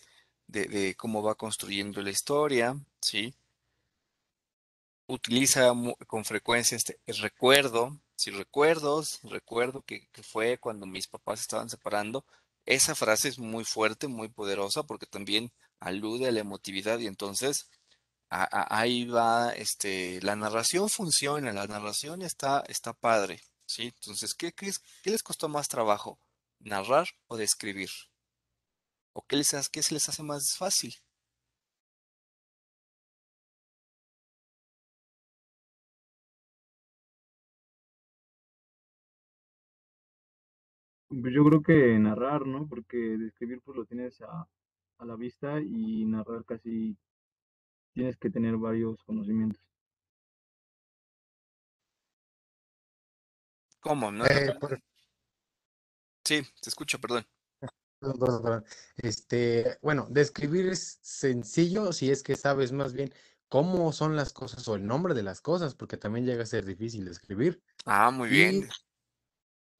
cómo va construyendo la historia, ¿sí? Utiliza con frecuencia este, recuerdo, si recuerdos, recuerdo que, fue cuando mis papás estaban separando, esa frase es muy fuerte, muy poderosa, porque también alude a la emotividad y entonces ahí va, este, la narración funciona, la narración está, está padre, ¿sí? Entonces, ¿qué, ¿qué les costó más trabajo? narrar o describir? ¿O qué, les, qué se les hace más fácil? Pues yo creo que narrar, ¿no? Porque describir pues lo tienes a, a la vista y narrar casi tienes que tener varios conocimientos. ¿Cómo? No? Eh, Sí, te escucho, perdón. Este, bueno, describir es sencillo si es que sabes más bien cómo son las cosas o el nombre de las cosas, porque también llega a ser difícil describir. escribir. Ah, muy bien.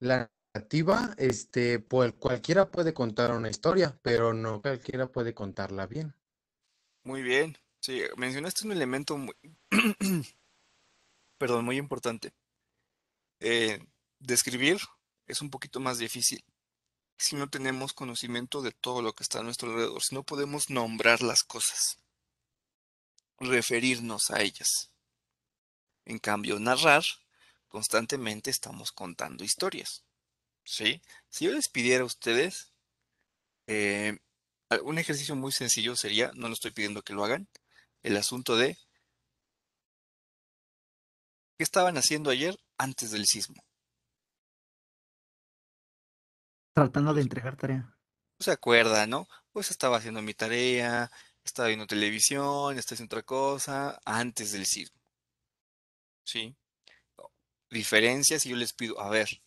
la narrativa, este, pues, cualquiera puede contar una historia, pero no cualquiera puede contarla bien. Muy bien. Sí, mencionaste un elemento muy, perdón, muy importante. Eh, describir es un poquito más difícil si no tenemos conocimiento de todo lo que está a nuestro alrededor, si no podemos nombrar las cosas, referirnos a ellas. En cambio, narrar, constantemente estamos contando historias. ¿Sí? Si yo les pidiera a ustedes, eh, un ejercicio muy sencillo sería, no lo estoy pidiendo que lo hagan, el asunto de qué estaban haciendo ayer antes del sismo. Tratando de pues entregar tarea. Pues se acuerda, ¿no? Pues estaba haciendo mi tarea, estaba viendo televisión, estaba haciendo otra cosa, antes del sismo. ¿Sí? Diferencias y yo les pido, a ver,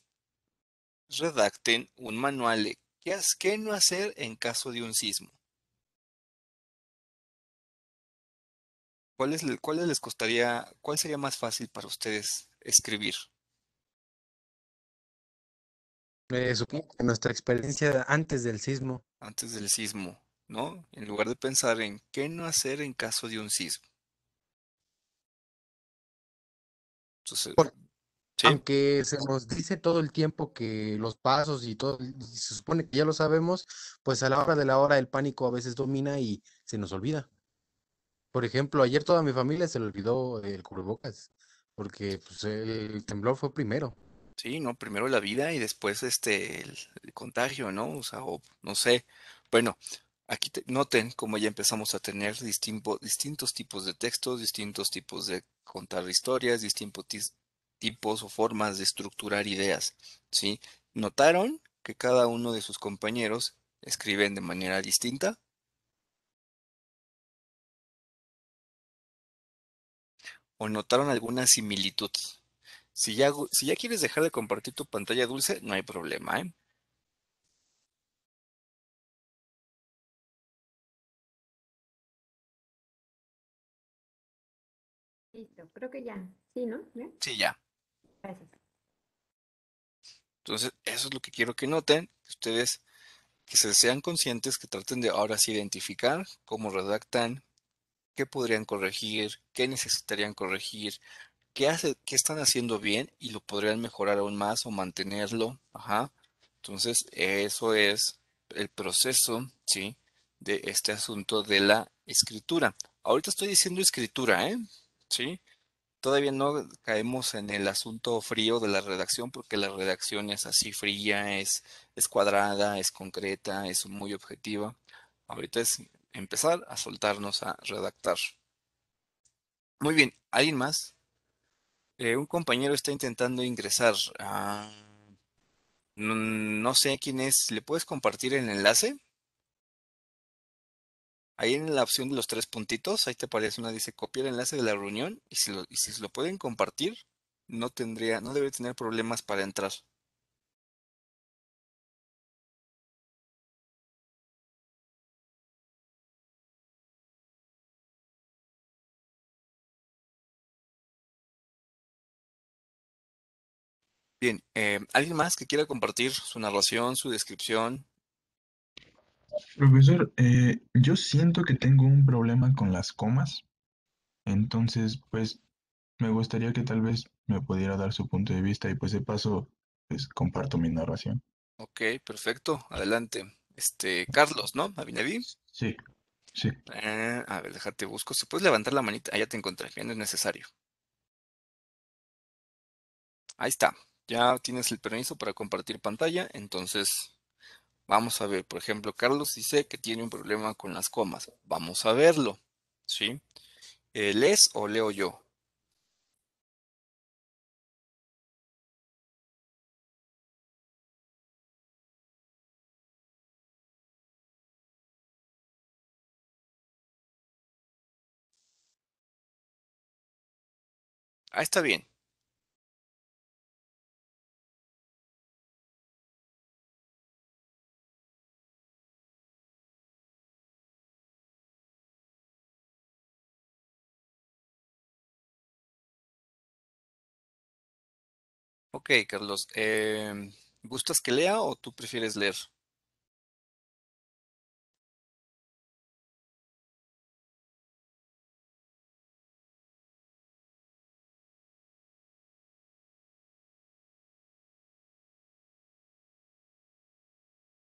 redacten un manual de qué, qué no hacer en caso de un sismo. ¿Cuál, les costaría, cuál sería más fácil para ustedes escribir? Me eh, supongo que nuestra experiencia antes del sismo. Antes del sismo, ¿no? En lugar de pensar en qué no hacer en caso de un sismo. Aunque se nos dice todo el tiempo que los pasos y todo, y se supone que ya lo sabemos, pues a la hora de la hora el pánico a veces domina y se nos olvida. Por ejemplo, ayer toda mi familia se le olvidó el cubrebocas, porque pues, el temblor fue primero. Sí, no, primero la vida y después este el, contagio, ¿no? O sea, o, no sé. Bueno, aquí noten cómo ya empezamos a tener distintos tipos de textos, distintos tipos de contar historias, distintos tipos o formas de estructurar ideas, ¿sí? ¿Notaron que cada uno de sus compañeros escriben de manera distinta? ¿O notaron alguna similitud? Si ya, quieres dejar de compartir tu pantalla dulce, no hay problema, ¿eh? Listo, creo que ya. Sí, ¿no? Sí, ya. Gracias. Entonces, eso es lo que quiero que noten, que ustedes que se sean conscientes, que traten de ahora sí identificar cómo redactan, qué podrían corregir, qué necesitarían corregir, qué, hace, qué están haciendo bien y lo podrían mejorar aún más o mantenerlo. Ajá. Entonces, eso es el proceso, ¿sí? De este asunto de la escritura. Ahorita estoy diciendo escritura, ¿eh? ¿Sí? Todavía no caemos en el asunto frío de la redacción porque la redacción es así fría, es, es cuadrada, es concreta, es muy objetiva. Ahorita es empezar a soltarnos a redactar. Muy bien, ¿alguien más? Eh, un compañero está intentando ingresar. Mm, no, sé sé quién es. ¿Le puedes compartir el enlace? Ahí en la opción de los tres puntitos, ahí te aparece una, dice copiar el enlace de la reunión y si lo, lo pueden compartir, no tendría, no debería tener problemas para entrar. Bien, eh, ¿alguien más que quiera compartir su narración, su descripción? Profesor, eh, yo siento que tengo un problema con las comas, entonces pues me gustaría que tal vez me pudiera dar su punto de vista y pues de paso pues comparto mi narración. Ok, perfecto, adelante. Este, Carlos, ¿no? Abinaví. Sí, sí. Ah, a ver, déjate busco. ¿Se puedes levantar la manita? allá ah, ya te encontré, Bien, no es necesario. Ahí está. Ya tienes el permiso para compartir pantalla, entonces vamos a ver. Por ejemplo, Carlos dice que tiene un problema con las comas. Vamos a verlo, ¿sí? Eh, es o leo yo? Ah, está bien. Ok, Carlos. Em, ¿Gustas que lea o tú prefieres leer?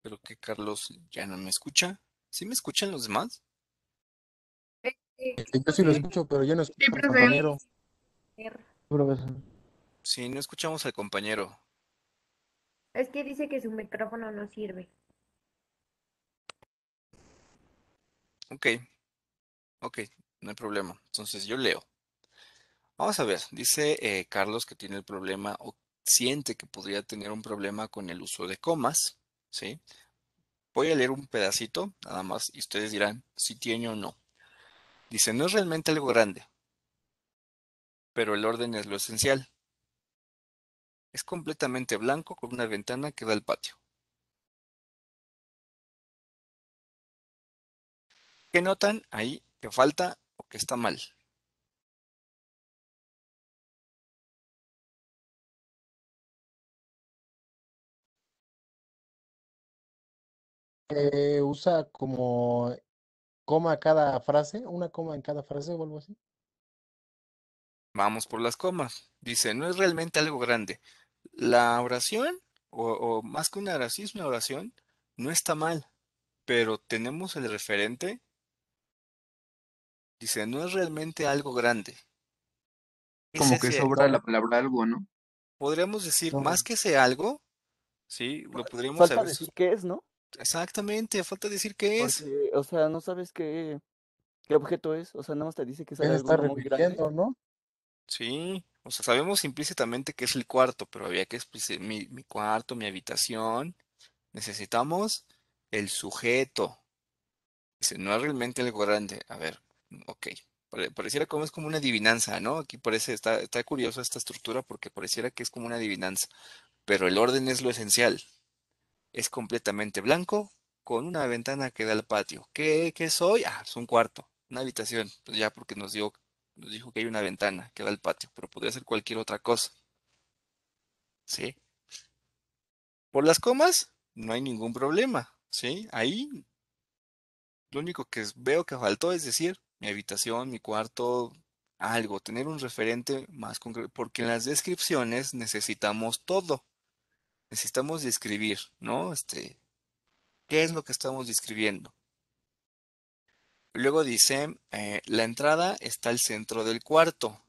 Pero que Carlos ya no me escucha. ¿Sí me escuchan los demás? Yo sí lo escucho, pero yo no escucho. profesor. Sí, no escuchamos al compañero. Es que dice que su micrófono no sirve. Ok. Ok, no hay problema. Entonces yo leo. Vamos a ver. Dice eh, Carlos que tiene el problema o siente que podría tener un problema con el uso de comas. ¿Sí? Voy a leer un pedacito, nada más, y ustedes dirán si tiene o no. Dice, no es realmente algo grande, pero el orden es lo esencial. Es completamente blanco con una ventana que da al patio. ¿Qué notan ahí que falta o que está mal? Eh, usa como coma cada frase, una coma en cada frase o algo así. Vamos por las comas. Dice, no es realmente algo grande, la oración, o, más que una oración, oración, no está mal, pero tenemos el referente. Dice, no es realmente algo grande. Como que sobra la palabra algo, ¿no? Podríamos decir, más que ese algo, sí, lo pues, podríamos falta decir qué es, ¿no? Exactamente, falta decir qué es. o sea, no sabes qué, qué objeto es, o sea, nada más te dice que es algo muy grande. ¿no? Sí. O sea, sabemos implícitamente que es el cuarto, pero había que explicar mi, cuarto, mi habitación. Necesitamos el sujeto. Dice, no es realmente el grande. A ver, ok. Pareciera como es como una adivinanza, ¿no? Aquí parece, está, está curiosa esta estructura porque pareciera que es como una adivinanza. Pero el orden es lo esencial. Es completamente blanco con una ventana que da al patio. ¿Qué, qué soy? Ah, es un cuarto, una habitación. Pues ya porque nos dio nos dijo que hay una ventana que da al patio, pero podría ser cualquier otra cosa. ¿Sí? Por las comas, no hay ningún problema. ¿Sí? Ahí, lo único que veo que faltó es decir, mi habitación, mi cuarto, algo, tener un referente más concreto, porque en las descripciones necesitamos todo. Necesitamos describir, ¿no? Este, ¿qué es lo que estamos describiendo? Luego dice, eh, la entrada está al centro del cuarto.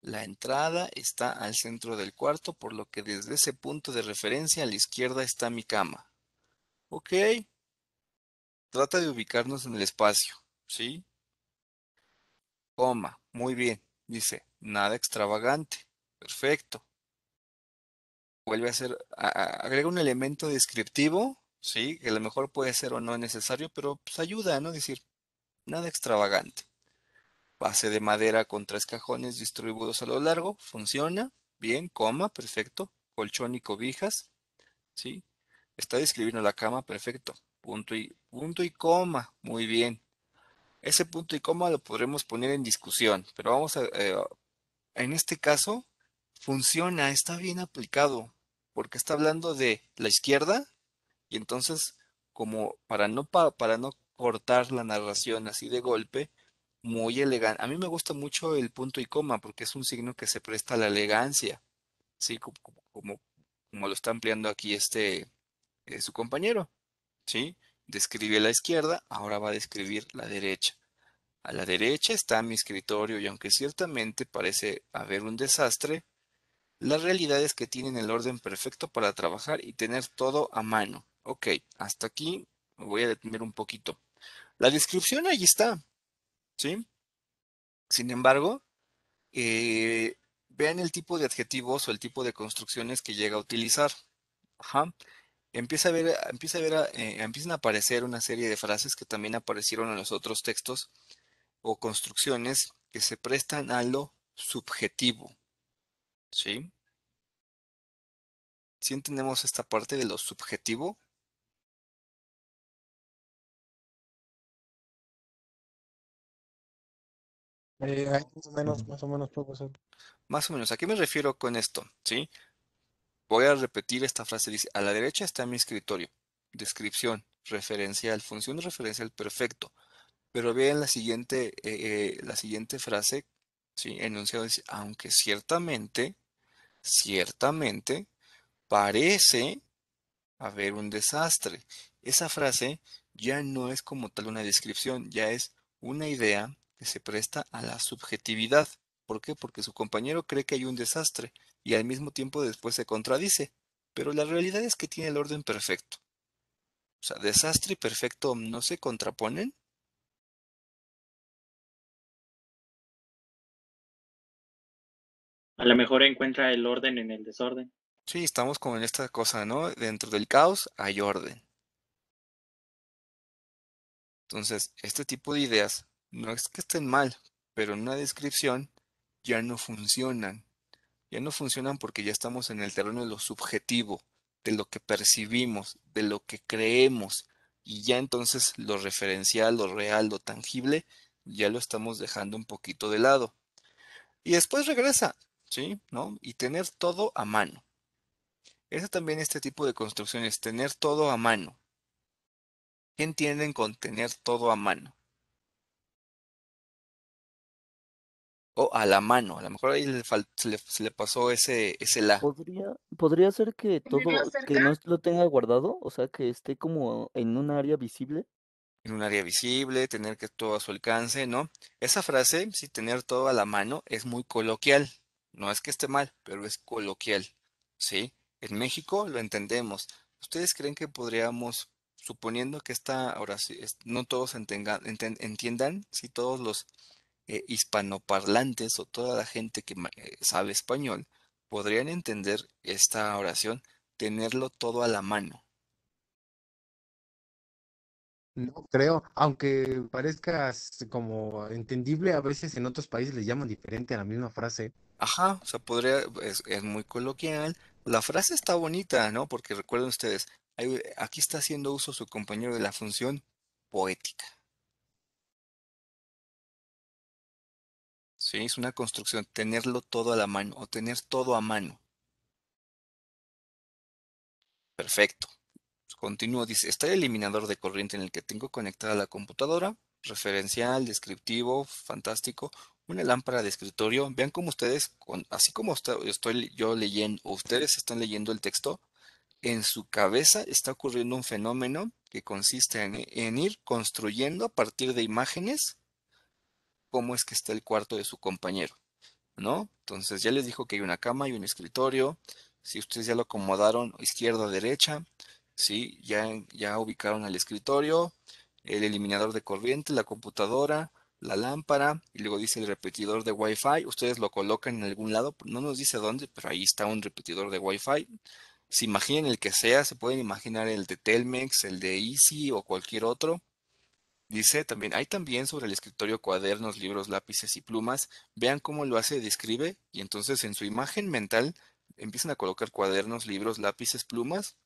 La entrada está al centro del cuarto, por lo que desde ese punto de referencia a la izquierda está mi cama. Ok. Trata de ubicarnos en el espacio, ¿sí? Coma, muy bien. Dice, nada extravagante. Perfecto. Vuelve a hacer, agrega un elemento descriptivo, ¿sí? Que a lo mejor puede ser o no necesario, pero pues ayuda, ¿no? Decir, nada extravagante. Base de madera con tres cajones distribuidos a lo largo, funciona, bien, coma, perfecto, colchón y cobijas, ¿sí? Está describiendo la cama, perfecto, punto y, punto y coma, muy bien. Ese punto y coma lo podremos poner en discusión, pero vamos a, eh, en este caso, funciona, está bien aplicado, porque está hablando de la izquierda y entonces como para no, para no cortar la narración así de golpe, muy elegante. A mí me gusta mucho el punto y coma porque es un signo que se presta a la elegancia, ¿sí? Como, como, lo está ampliando aquí este eh, su compañero, ¿sí? Describe la izquierda, ahora va a describir la derecha. A la derecha está mi escritorio y aunque ciertamente parece haber un desastre, la realidad es que tienen el orden perfecto para trabajar y tener todo a mano. Ok, hasta aquí me voy a detener un poquito. La descripción ahí está, ¿sí? Sin embargo, eh, vean el tipo de adjetivos o el tipo de construcciones que llega a utilizar. Empieza a ver, empieza a ver, eh, empiezan a aparecer una serie de frases que también aparecieron en los otros textos o construcciones que se prestan a lo subjetivo. ¿Sí? ¿Sí entendemos esta parte de lo subjetivo? Eh, más o menos, más o menos Más o menos, ¿a qué me refiero con esto? ¿Sí? Voy a repetir esta frase. Dice, a la derecha está mi escritorio. Descripción, referencial, función de referencial perfecto. Pero vean la siguiente, eh, eh, la siguiente frase, Enunciado dice, aunque ciertamente, ciertamente, parece haber un desastre. Esa frase ya no es como tal una descripción, ya es una idea que se presta a la subjetividad. ¿Por qué? Porque su compañero cree que hay un desastre y al mismo tiempo después se contradice. Pero la realidad es que tiene el orden perfecto. O sea, desastre y perfecto no se contraponen. A lo mejor encuentra el orden en el desorden. Sí, estamos como en esta cosa, ¿no? Dentro del caos hay orden. Entonces, este tipo de ideas no es que estén mal, pero en una descripción ya no funcionan. Ya no funcionan porque ya estamos en el terreno de lo subjetivo, de lo que percibimos, de lo que creemos. Y ya entonces lo referencial, lo real, lo tangible, ya lo estamos dejando un poquito de lado. Y después regresa, ¿sí? ¿No? Y tener todo a mano. Ese también este tipo de construcciones, tener todo a mano. ¿Qué entienden con tener todo a mano? o a la mano. A lo mejor ahí se, le, se, le, pasó ese, ese la. ¿Podría, ser que todo, que no lo tenga guardado, o sea, que esté como en un área visible. En un área visible, tener que todo a su alcance, ¿no? Esa frase, si tener todo a la mano, es muy coloquial. No es que esté mal, pero es coloquial, ¿sí? En México lo entendemos. ¿Ustedes creen que podríamos, suponiendo que esta oración, no todos entiendan, si todos los eh, hispanoparlantes o toda la gente que eh, sabe español podrían entender esta oración, tenerlo todo a la mano. No creo, aunque parezca como entendible, a veces en otros países le llaman diferente a la misma frase. Ajá, o sea, podría, es, muy coloquial. La frase está bonita, ¿no? Porque recuerden ustedes, aquí está haciendo uso su compañero de la función poética. Es una construcción, tenerlo todo a la mano o tener todo a mano. Perfecto. Continúo, dice, está el eliminador de corriente en el que tengo conectada la computadora, referencial, descriptivo, fantástico, una lámpara de escritorio. Vean como ustedes, así como estoy yo leyendo, ustedes están leyendo el texto, en su cabeza está ocurriendo un fenómeno que consiste en ir construyendo a partir de imágenes cómo es que está el cuarto de su compañero, ¿no? Entonces ya les dijo que hay una cama y un escritorio, si ustedes ya lo acomodaron izquierda, derecha, ¿sí? Ya, ya ubicaron el escritorio, el eliminador de corriente, la computadora, la lámpara y luego dice el repetidor de Wi-Fi. Ustedes lo colocan en algún lado, no nos dice dónde, pero ahí está un repetidor de Wi-Fi. Se imaginen el que sea, se pueden imaginar el de Telmex, el de Easy o cualquier otro. Dice también, hay también sobre el escritorio cuadernos, libros, lápices y plumas. Vean cómo lo hace, describe, y entonces en su imagen mental empiezan a colocar cuadernos, libros, lápices, plumas,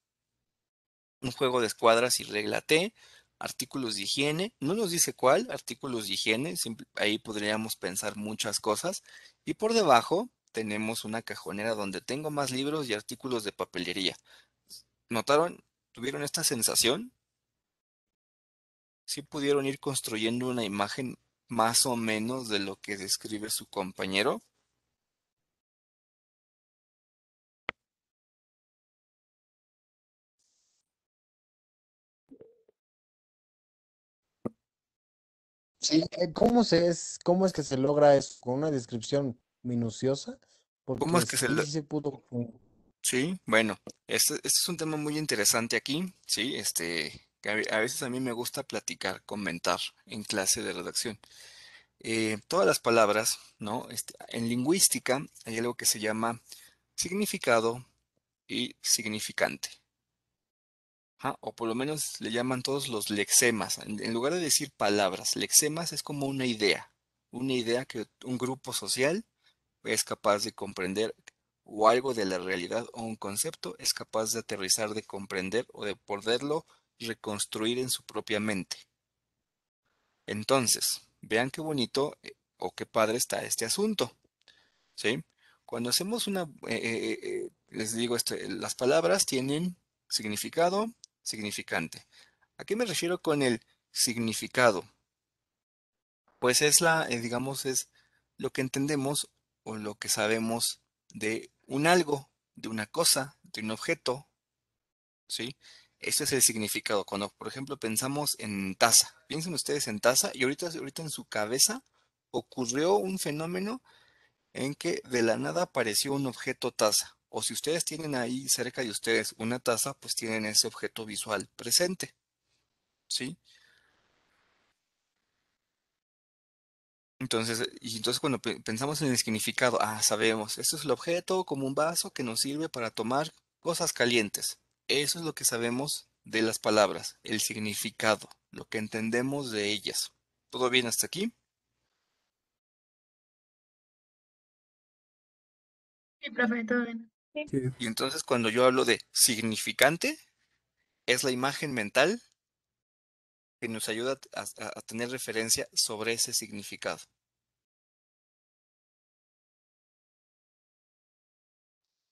un juego de escuadras y regla T, artículos de higiene, no nos dice cuál, artículos de higiene, ahí podríamos pensar muchas cosas, y por debajo tenemos una cajonera donde tengo más libros y artículos de papelería. ¿Notaron? ¿Tuvieron esta sensación? sí pudieron ir construyendo una imagen más o menos de lo que describe su compañero. Sí, eh, ¿cómo, se es, ¿cómo es que se logra eso? ¿Con una descripción minuciosa? ¿Cómo es que se, logra? se pudo... Sí, bueno, este, este, es un tema muy interesante aquí, sí, este, a veces a mí me gusta platicar, comentar en clase de redacción. Eh, todas las palabras, ¿no? Este, en lingüística hay algo que se llama significado y significante. o por lo menos le llaman todos los lexemas. En, en lugar de decir palabras, lexemas es como una idea. Una idea que un grupo social es capaz de comprender o algo de la realidad o un concepto es capaz de aterrizar, de comprender o de poderlo reconstruir en su propia mente. Entonces, vean qué bonito eh, o qué padre está este asunto. ¿Sí? Cuando hacemos una, eh, eh, les digo, esto, las palabras tienen significado, significante. ¿A qué me refiero con el significado? Pues es la, digamos, es lo que entendemos o lo que sabemos de un algo, de una cosa, de un objeto, ¿sí? Ese es el significado. Cuando, por ejemplo, pensamos en taza, piensen ustedes en taza y ahorita, ahorita en su cabeza ocurrió un fenómeno en que de la nada apareció un objeto taza. O si ustedes tienen ahí cerca de ustedes una taza, pues tienen ese objeto visual presente. ¿Sí? Entonces, y entonces cuando pensamos en el significado, ah, sabemos, este es el objeto como un vaso que nos sirve para tomar cosas calientes. Eso es lo que sabemos de las palabras, el significado, lo que entendemos de ellas. ¿Todo bien hasta aquí? Sí, profe, Y entonces cuando yo hablo de significante, es la imagen mental que nos ayuda a tener referencia sobre ese significado.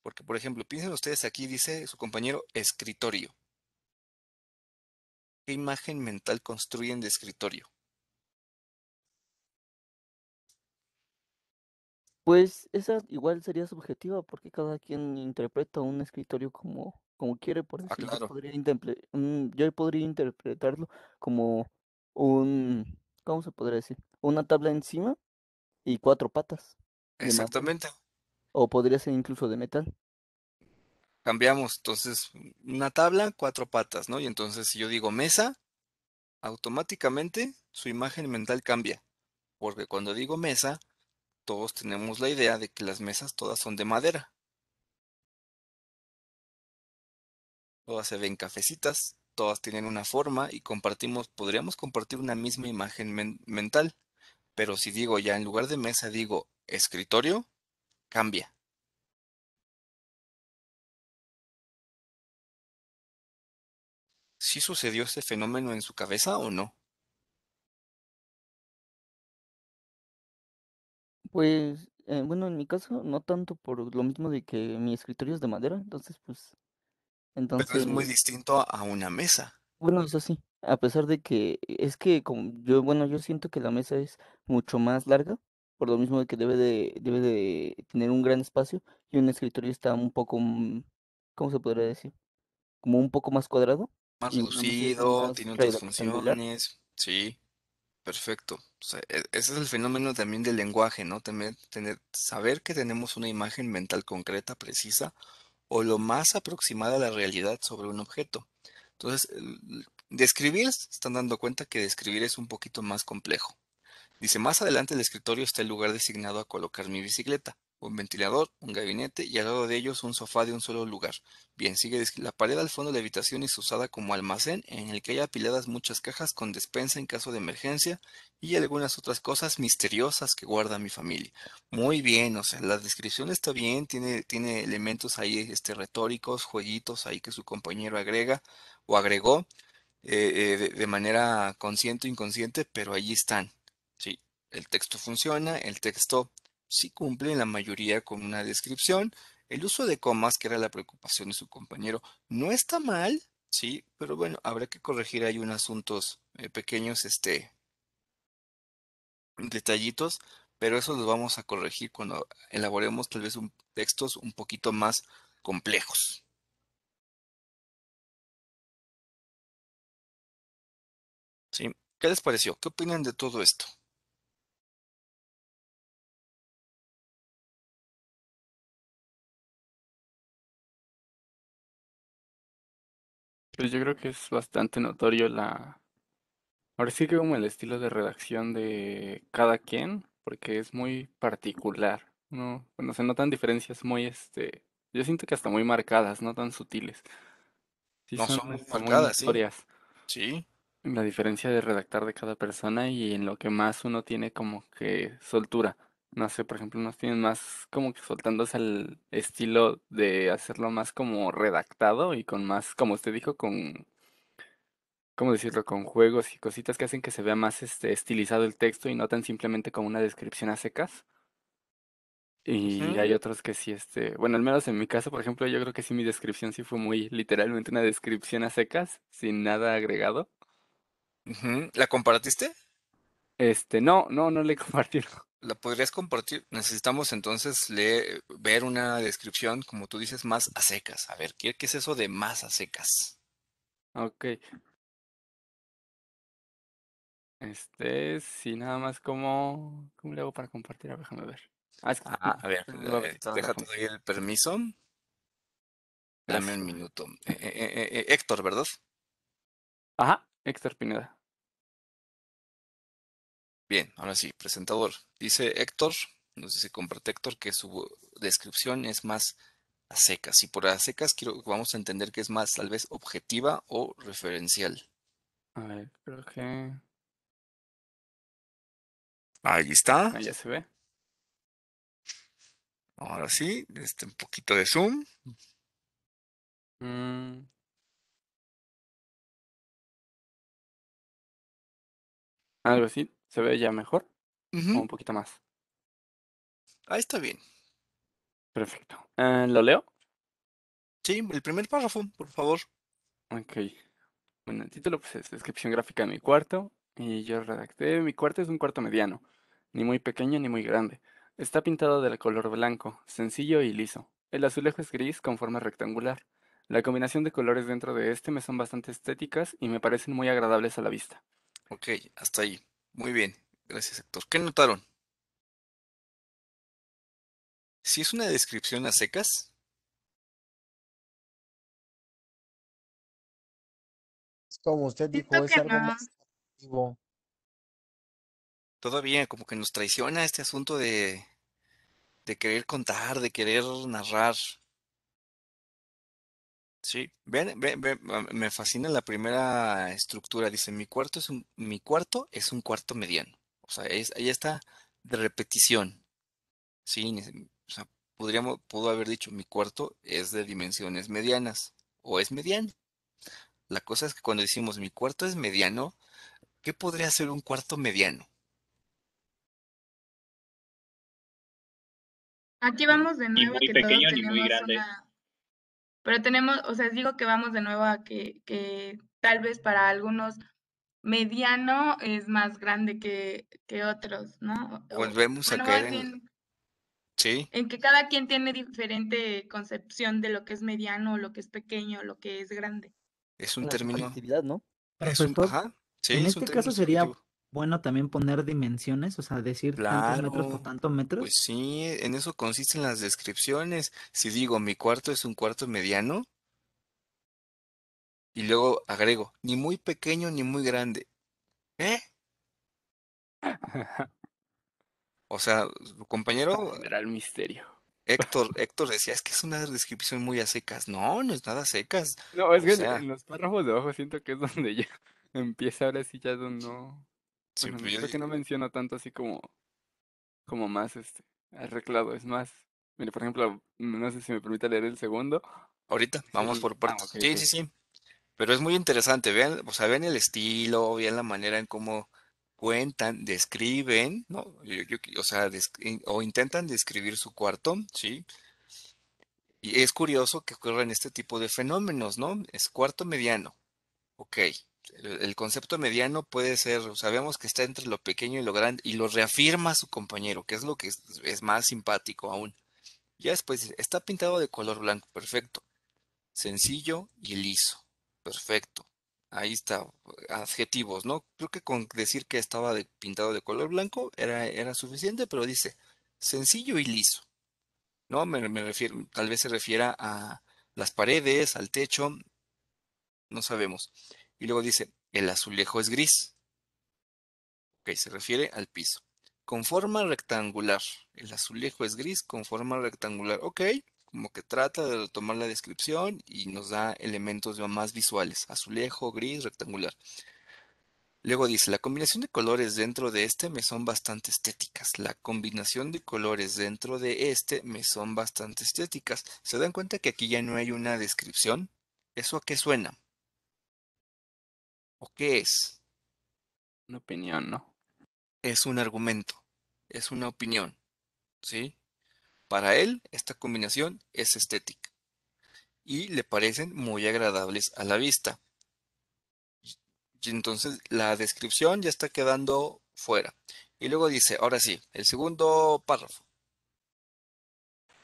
Porque, por ejemplo, piensen ustedes aquí, dice su compañero, escritorio. ¿Qué imagen mental construyen de escritorio? Pues esa igual sería subjetiva porque cada quien interpreta un escritorio como, como quiere, por ah, ejemplo, yo, podría yo, podría interpretarlo como un, ¿cómo se podría decir? Una tabla encima y cuatro patas. Exactamente, o podría ser incluso de metal. Cambiamos, entonces, una tabla, cuatro patas, ¿no? Y entonces si yo digo mesa, automáticamente su imagen mental cambia, porque cuando digo mesa, todos tenemos la idea de que las mesas todas son de madera. Todas se ven cafecitas, todas tienen una forma y compartimos, podríamos compartir una misma imagen mental. Pero si digo ya en lugar de mesa, digo escritorio, cambia ¿Sí sucedió este fenómeno en su cabeza o no? Pues, eh, bueno, en mi caso, no tanto por lo mismo de que mi escritorio es de madera, entonces, pues, Pero entonces, es muy distinto a una mesa. bueno, eso sí, a pesar de que es que como yo, bueno, yo siento que la mesa es mucho más larga, por lo mismo de que debe de, debe de tener un gran espacio y un escritorio está un poco, mm, ¿cómo se podría decir? Como un poco más cuadrado. Más lucido, tiene otras funciones, sí, perfecto. E, ese es el fenómeno también del lenguaje, ¿no? tener, saber que tenemos una imagen mental concreta, precisa, o lo más aproximada a la realidad sobre un objeto. Entonces, describir, están dando cuenta que describir es un poquito más complejo. Dice, más adelante el escritorio está el lugar designado a colocar mi bicicleta, un ventilador, un gabinete y al lado de ellos un sofá de un solo lugar. Bien, sigue la pared al fondo de la habitación es usada como almacén en el que hay apiladas muchas cajas con despensa en caso de emergencia y algunas otras cosas misteriosas que guarda mi familia. Muy bien, o sea, la descripción está bien, tiene, tiene elementos ahí este, retóricos, jueguitos ahí que su compañero agrega o agregó eh, eh, de, de manera consciente o inconsciente, pero allí están. Sí, el texto funciona, el texto sí cumple en la mayoría con una descripción. El uso de comas, que era la preocupación de su compañero, no está mal, sí, pero bueno, habrá que corregir ahí unos asuntos eh, pequeños, este, detallitos, pero eso los vamos a corregir cuando elaboremos tal vez un, textos un poquito más complejos. ¿Sí? ¿Qué les pareció? ¿Qué opinan de todo esto? Pues yo creo que es bastante notorio la... Ahora sí que como el estilo de redacción de cada quien, porque es muy particular, ¿no? Bueno, se notan diferencias muy, este, yo siento que hasta muy marcadas, no tan sutiles. Sí, no son, este, muy marcadas, Historias. Sí. La diferencia de redactar de cada persona y en lo que más uno tiene como que soltura no sé, por ejemplo, unos tienen más como que soltándose al estilo de hacerlo más como redactado y con más, como usted dijo, con, ¿cómo decirlo? Con juegos y cositas que hacen que se vea más este, estilizado el texto y no tan simplemente como una descripción a secas. Y hay otros que sí, este, bueno, al menos en mi caso, por ejemplo, yo creo que sí mi descripción sí fue muy literalmente una descripción a secas, sin nada agregado. ¿La compartiste? Este, no, no, no le compartí. ¿La podrías compartir? Necesitamos entonces leer, ver una descripción, como tú dices, más a secas. A ver, ¿qué, es eso de más a secas? Ok. Este, sí, nada más como... ¿Cómo le hago para compartir? A ver, déjame ver. Ah, ah, a ver, eh, el permiso. Dame un minuto. Eh, eh, Héctor, ¿verdad? Ajá, Héctor Pineda. Bien, ahora sí, presentador. Dice Héctor, nos dice comparte Héctor que su descripción es más a secas. Y por a secas quiero, vamos a entender que es más tal vez objetiva o referencial. A ver, creo que... Ahí está. Ahí ya se ve. Ahora sí, este, un poquito de zoom. Mm. Algo así. ¿Se ve ya mejor? ¿O un poquito más? Ahí está bien. Perfecto. Ah, ¿Lo leo? Sí, el primer párrafo, por favor. Ok. Bueno, el título pues, es Descripción gráfica de mi cuarto. Y yo redacté, mi cuarto es un cuarto mediano, ni muy pequeño ni muy grande. Está pintado de color blanco, sencillo y liso. El azulejo es gris con forma rectangular. La combinación de colores dentro de este me son bastante estéticas y me parecen muy agradables a la vista. Ok, hasta ahí. Muy bien, gracias Héctor. ¿Qué notaron? Si es una descripción a secas. Como usted dijo, es algo más Todavía como que nos traiciona este asunto de querer contar, de querer narrar. Sí, ven, ah, me fascina la primera estructura. Dice, mi cuarto es un, mi cuarto es un cuarto mediano. O sea, ahí está de repetición. Sí, o sea, podríamos, pudo haber dicho, mi cuarto es de dimensiones medianas o es mediano. La cosa es que cuando decimos mi cuarto es mediano, ¿qué podría ser un cuarto mediano? Aquí vamos de nuevo. muy que pequeño ni muy grande. Pero tenemos, o sea, digo que vamos de nuevo a que, que tal vez para algunos mediano es más grande que, que otros, ¿no? Volvemos a caer en... Sí. En que cada quien tiene diferente concepción de lo que es mediano, lo que es pequeño, lo que es grande. Es un término. ¿no? Es un, ajá, sí, en este caso sería bueno también poner dimensiones, o sea, decir tantos metros por tantos metros. Pues sí, en eso consisten las descripciones. Si digo mi cuarto es un cuarto mediano, y luego agrego, ni muy pequeño ni muy grande. ¿Eh? O sea, compañero. Era el misterio. Héctor, Héctor decía, es que es una descripción muy a secas. No, no es nada a secas. No, es que en los párrafos de abajo siento que es donde ya empieza ahora si ya no creo pues, que no menciona tanto así como, como más este arreglado, es más. Mire, por ejemplo, no sé si me permite leer el segundo. Ahorita, vamos por ah, partes. sí, sí, sí. Pero es muy interesante, vean, o sea, vean el estilo, vean la manera en cómo cuentan, describen, ¿no? o sea, o intentan describir su cuarto, ¿sí? Y es curioso que ocurran este tipo de fenómenos, ¿no? Es cuarto mediano, ok, el, concepto mediano puede ser, sabemos que está entre lo pequeño y lo grande, y lo reafirma su compañero, que es lo que es, más simpático aún. Ya después, está pintado de color blanco, perfecto. Sencillo y liso, perfecto. Ahí está, adjetivos, ¿no? Creo que con decir que estaba pintado de color blanco era, era suficiente, pero dice sencillo y liso. ¿no? me, refiero, tal vez se refiera a las paredes, al techo, no sabemos. Y luego dice, el azulejo es gris. Ok, se refiere al piso. Con forma rectangular. El azulejo es gris con forma rectangular. Ok, como que trata de tomar la descripción y nos da elementos más visuales. Azulejo, gris, rectangular. Luego dice, la combinación de colores dentro de este me son bastante estéticas. La combinación de colores dentro de este me son bastante estéticas. ¿Se dan cuenta que aquí ya no hay una descripción? ¿Eso a qué suena? ¿O qué es? Una opinión, ¿no? Es un argumento, es una opinión, ¿sí? Para él, esta combinación es estética y le parecen muy agradables a la vista. Y entonces la descripción ya está quedando fuera. Y luego dice, ahora sí, el segundo párrafo.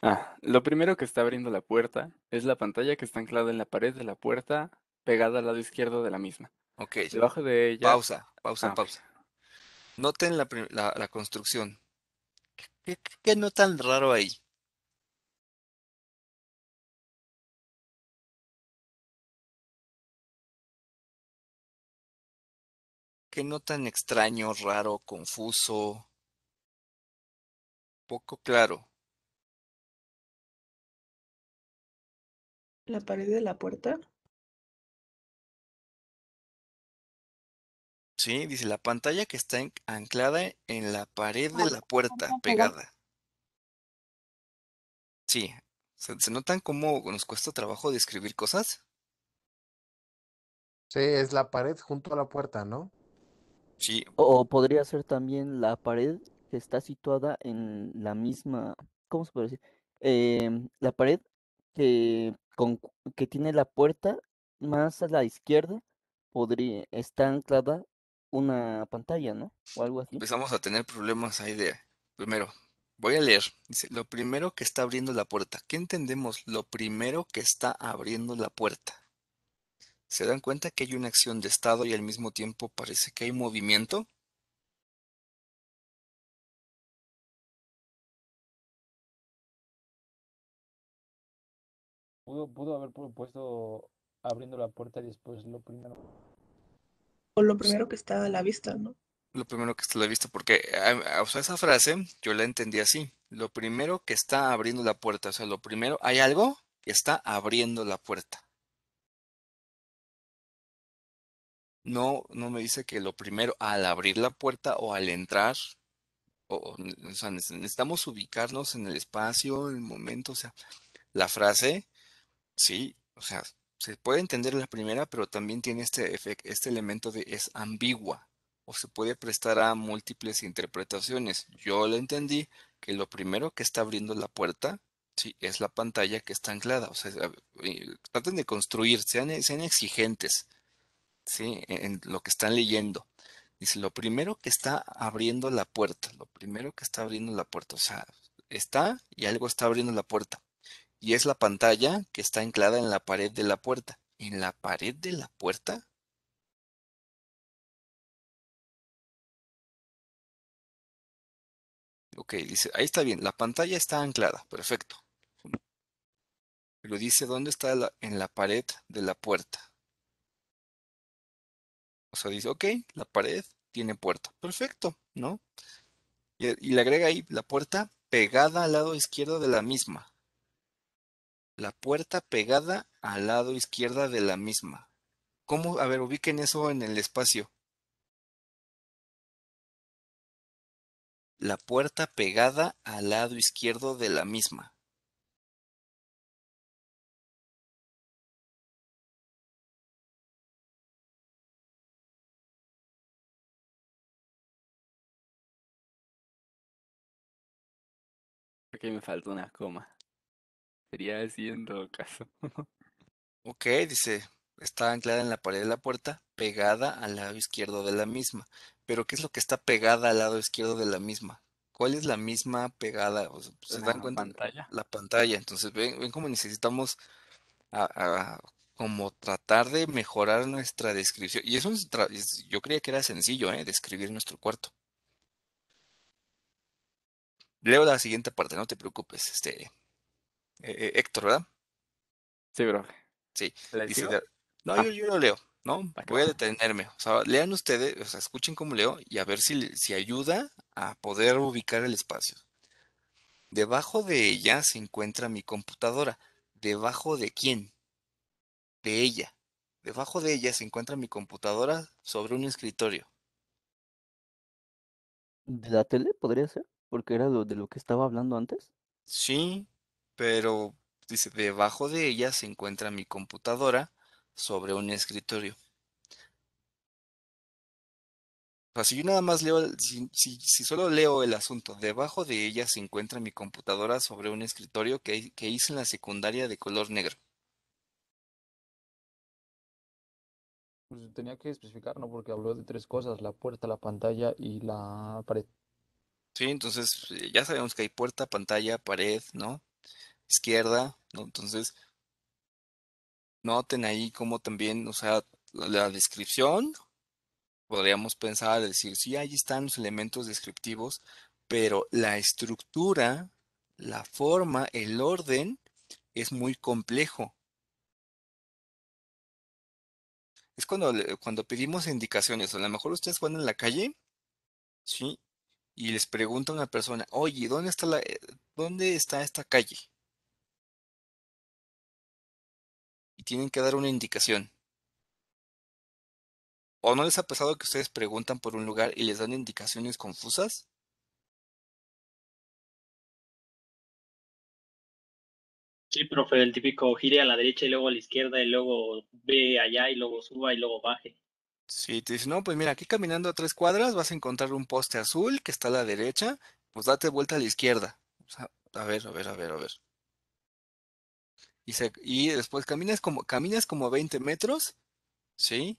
Ah, lo primero que está abriendo la puerta es la pantalla que está anclada en la pared de la puerta pegada al lado izquierdo de la misma. Ok. de Pausa, pausa, ah, pausa. Noten la, la, construcción. ¿Qué, no tan raro ahí? ¿Qué no tan extraño, raro, confuso? Poco claro. ¿La pared de la puerta? Sí, dice la pantalla que está anclada en la pared de ah, la puerta, pegada. Sí, ¿se, notan cómo nos cuesta trabajo describir cosas? Sí, es la pared junto a la puerta, ¿no? Sí. O podría ser también la pared que está situada en la misma, ¿cómo se puede decir? Em, la pared que, con, que tiene la puerta más a la izquierda podría, estar anclada una pantalla, ¿no? O algo así. Empezamos a tener problemas ahí de, primero, voy a leer, dice, lo primero que está abriendo la puerta. ¿Qué entendemos? Lo primero que está abriendo la puerta. ¿Se dan cuenta que hay una acción de estado y al mismo tiempo parece que hay movimiento? Pudo, haber propuesto abriendo la puerta y después lo primero o lo primero que está a la vista, ¿no? Lo primero que está a la vista, porque ah, esa frase yo la entendí así. Lo primero que está abriendo la puerta, o sea, lo primero, hay algo que está abriendo la puerta. No, no me dice que lo primero al abrir la puerta o al entrar, o, o sea, necesitamos ubicarnos en el espacio, en el momento, o sea, la frase, sí, o sea, se puede entender la primera, pero también tiene este, este elemento de es ambigua o se puede prestar a múltiples interpretaciones. Yo lo entendí que lo primero que está abriendo la puerta sí, es la pantalla que está anclada. O sea, traten de construir, sean, sean exigentes e-, en lo que están leyendo. Dice, lo primero que está abriendo la puerta, lo primero que está abriendo la puerta, o sea, está y algo está abriendo la puerta y es la pantalla que está anclada en la pared de la puerta. ¿En la pared de la puerta? Ok, dice, ahí está bien, la pantalla está anclada, perfecto. Pero dice, ¿dónde está en la pared de la puerta? O sea, dice, ok, la pared tiene puerta, perfecto, ¿no? Y, y le agrega ahí la puerta pegada al lado izquierdo de la misma la puerta pegada al lado izquierdo de la misma. ¿Cómo? A ver, ubiquen eso en el espacio. La puerta pegada al lado izquierdo de la misma. Aquí me falta una coma. Sería haciendo caso. ok, dice, está anclada en la pared de la puerta, pegada al lado izquierdo de la misma. Pero ¿qué es lo que está pegada al lado izquierdo de la misma? ¿Cuál es la misma pegada? Pues, ¿Se dan la Pantalla. La pantalla. Entonces, ven, ven cómo necesitamos como tratar de mejorar nuestra descripción. Y eso es yo creía que era sencillo, ¿eh? Describir nuestro cuarto. Leo la siguiente parte, no te preocupes. Este, eh, Héctor, ¿verdad? Sí, bro. Sí. no, yo, no leo, ¿no? Ah, Voy a detenerme. O sea, lean ustedes, o sea, escuchen cómo leo y a ver si, si ayuda a poder ubicar el espacio. Debajo de ella se encuentra mi computadora. ¿Debajo de quién? De ella. Debajo de ella se encuentra mi computadora sobre un escritorio. ¿De la tele podría ser? Porque era lo de lo que estaba hablando antes. Sí, pero dice, debajo de ella se encuentra mi computadora sobre un escritorio. sea, si yo nada más leo, si, solo leo el asunto, debajo de ella se encuentra mi computadora sobre un escritorio que, que hice en la secundaria de color negro. Pues tenía que especificar, ¿no? Porque habló de tres cosas, la puerta, la pantalla y la pared. Sí, entonces eh, ya sabemos que hay puerta, pantalla, pared, ¿no? izquierda, ¿no? Entonces, noten ahí como también, o sea, la, descripción, podríamos pensar, decir, sí, ahí están los elementos descriptivos, pero la estructura, la forma, el orden es muy complejo. Es cuando, cuando pedimos indicaciones, a lo mejor ustedes van en la calle, ¿sí? Y les pregunta a una persona, oye, ¿dónde está, la, eh, ¿dónde está esta calle? tienen que dar una indicación. ¿O no les ha pasado que ustedes preguntan por un lugar y les dan indicaciones confusas? Sí, profe, el típico gire a la derecha y luego a la izquierda y luego ve allá y luego suba y luego baje. Sí, te dice, no, pues mira, aquí caminando a tres cuadras vas a encontrar un poste azul que está a la derecha, pues date vuelta a la izquierda. a ver, a ver, a ver, a ver y, después caminas como, caminas como 20 metros, ¿sí?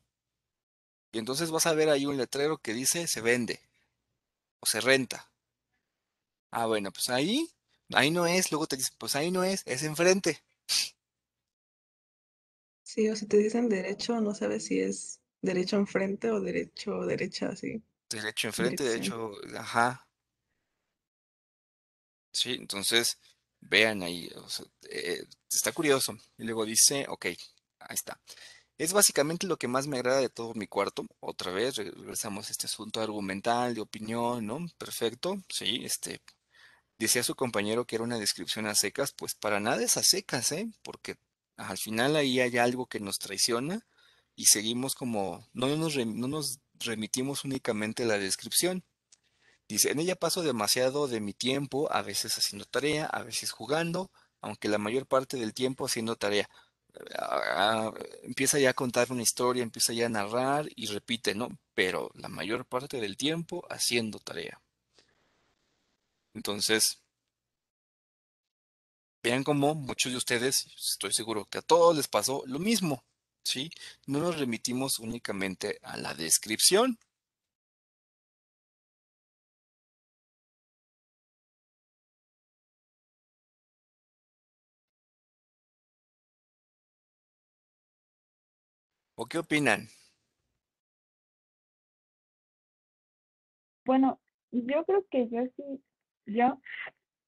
Y entonces vas a ver ahí un letrero que dice se vende o se renta. Ah, bueno, pues ahí, ahí no es, luego te dicen, pues ahí no es, es enfrente. Sí, o si te dicen derecho, no sabes si es derecho enfrente o derecho derecha, sí. Derecho enfrente, derecho, ajá. Sí, entonces, Vean ahí, eh, está curioso. Y luego dice, ok, ahí está. Es básicamente lo que más me agrada de todo mi cuarto. Otra vez, regresamos a este asunto argumental, de opinión, ¿no? Perfecto, sí, este. Decía su compañero que era una descripción a secas, pues para nada es a secas, ¿eh? Porque al final ahí hay algo que nos traiciona y seguimos como, no no nos remitimos únicamente a la descripción, Dice, en ella paso demasiado de mi tiempo, a veces haciendo tarea, a veces jugando, aunque la mayor parte del tiempo haciendo tarea. Ah, empieza ya a contar una historia, empieza ya a narrar y repite, ¿no? Pero la mayor parte del tiempo haciendo tarea. Entonces, vean cómo muchos de ustedes, estoy seguro que a todos les pasó lo mismo, ¿sí? No nos remitimos únicamente a la descripción, ¿O qué opinan? Bueno, yo creo que yo sí, yo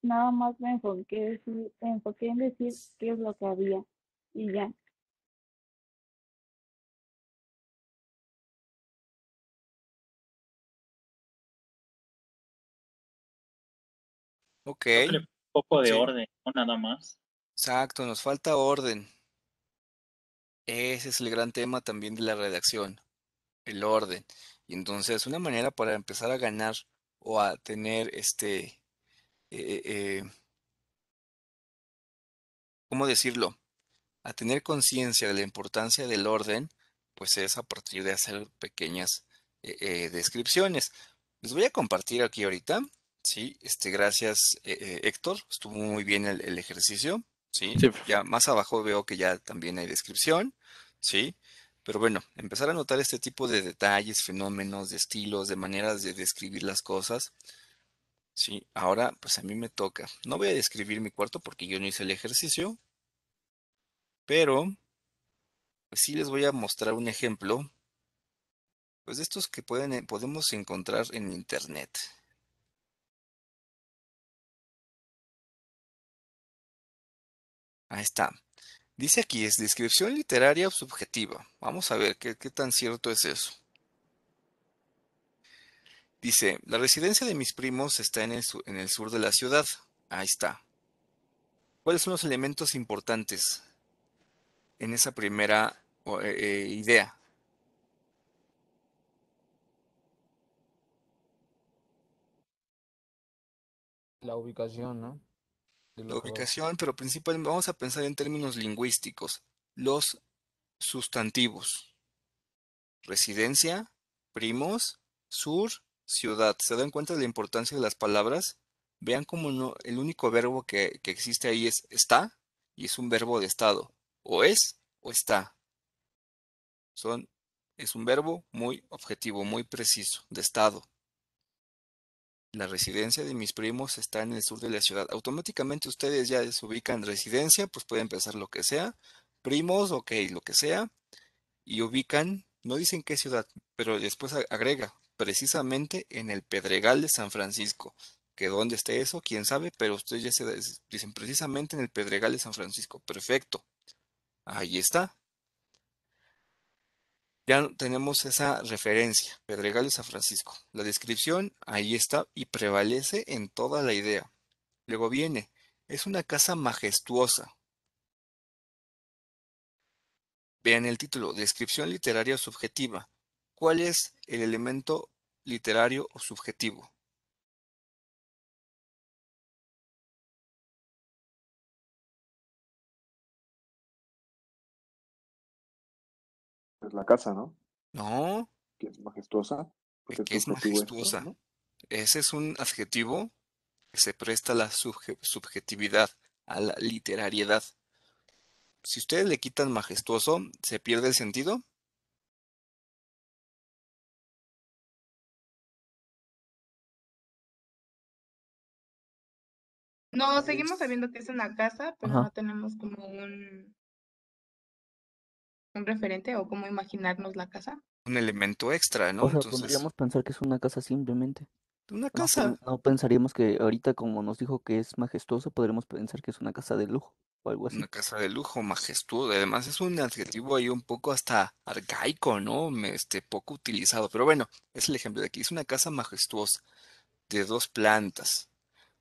nada más me enfoqué, me enfoqué en decir qué es lo que había y ya. Ok. Un poco de orden, nada más. Exacto, nos falta orden. Ese es el gran tema también de la redacción, el orden. Y entonces una manera para empezar a ganar o a tener este, eh, eh, eh, ¿cómo decirlo? A tener conciencia de la importancia del orden, pues es a partir de hacer pequeñas descripciones. Les voy a compartir aquí ahorita, ¿sí? Este, gracias Héctor, estuvo muy bien el ejercicio. ¿sí? Ya más abajo veo que ya también hay descripción, ¿sí? Pero bueno, empezar a notar este tipo de detalles, fenómenos, de estilos, de maneras de describir las cosas, ¿sí? Ahora, pues a mí me toca. No voy a describir mi cuarto porque yo no hice el ejercicio, pero pues sí les voy a mostrar un ejemplo, pues de estos que pueden, eh, podemos encontrar en internet, Ahí está. Dice aquí, es descripción literaria subjetiva. Vamos a ver qué, tan cierto es eso. Dice, la residencia de mis primos está en el, sur, de la ciudad. Ahí está. ¿Cuáles son los elementos importantes en esa primera eh, eh, idea? La ubicación, ¿no? la ubicación, pero principalmente vamos a pensar en términos lingüísticos. Los sustantivos. Residencia, primos, sur, ciudad. ¿Se dan cuenta de la importancia de las palabras? Vean cómo el único verbo que, que existe ahí es está y es un verbo de estado. O es o está. Son, es un verbo muy objetivo, muy preciso, de estado la residencia de mis primos está en el sur de la ciudad. Automáticamente ustedes ya se ubican residencia, pues pueden empezar lo que sea. Primos, ok, lo que sea. Y ubican, no dicen qué ciudad, pero después agrega, precisamente en el Pedregal de San Francisco. Que dónde esté eso, quién sabe, pero ustedes ya se dicen precisamente en el Pedregal de San Francisco. Perfecto. Ahí está ya tenemos esa referencia, Pedregal y San Francisco. La descripción ahí está y prevalece en toda la idea. Luego viene, es una casa majestuosa. Vean el título, descripción literaria subjetiva. ¿Cuál es el elemento literario o subjetivo? Pues, la casa, ¿no? No. Que es majestuosa. que pues, e es majestuosa. Ese es un adjetivo que se presta a la subjetividad, a la literariedad. Si ustedes le quitan majestuoso, ¿se pierde el sentido? No, seguimos sabiendo que es una casa, pero no tenemos como un referente o cómo imaginarnos la casa? Un elemento extra, ¿no? podríamos pensar que es una casa simplemente. Una casa. No, pensaríamos que ahorita, como nos dijo que es majestuoso, podríamos pensar que es una casa de lujo o algo así. Una casa de lujo, majestuoso. Además, es un adjetivo ahí un poco hasta arcaico, ¿no? Este, poco utilizado. Pero bueno, es el ejemplo de aquí. Es una casa majestuosa de dos plantas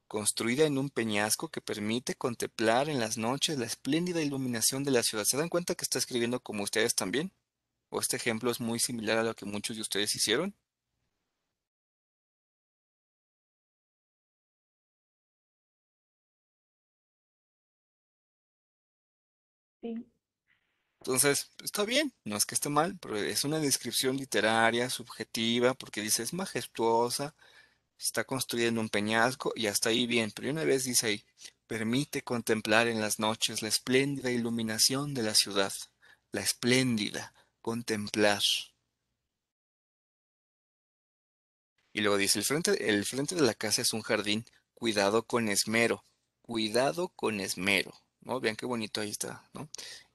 construida en un peñasco que permite contemplar en las noches la espléndida iluminación de la ciudad. ¿Se dan cuenta que está escribiendo como ustedes también? ¿O este ejemplo es muy similar a lo que muchos de ustedes hicieron? Sí. Entonces, está bien, no es que esté mal, pero es una descripción literaria, subjetiva, porque dice es majestuosa, está construyendo un peñasco y hasta ahí bien, pero una vez dice ahí, permite contemplar en las noches la espléndida iluminación de la ciudad, la espléndida, contemplar. Y luego dice, el frente, el frente de la casa es un jardín, cuidado con esmero, cuidado con esmero, ¿no? Vean qué bonito ahí está, ¿no?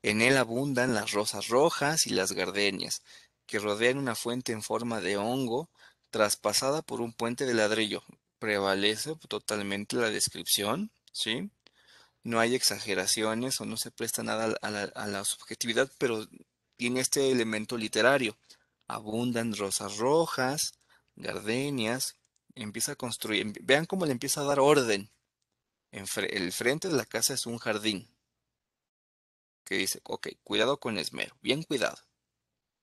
En él abundan las rosas rojas y las gardenias, que rodean una fuente en forma de hongo, traspasada por un puente de ladrillo. Prevalece totalmente la descripción, ¿sí? No hay exageraciones o no se presta nada a la, subjetividad, pero tiene este elemento literario. Abundan rosas rojas, gardenias, empieza a construir. Em, vean cómo le empieza a dar orden. En el frente de la casa es un jardín. Que dice, ok, cuidado con esmero, bien cuidado.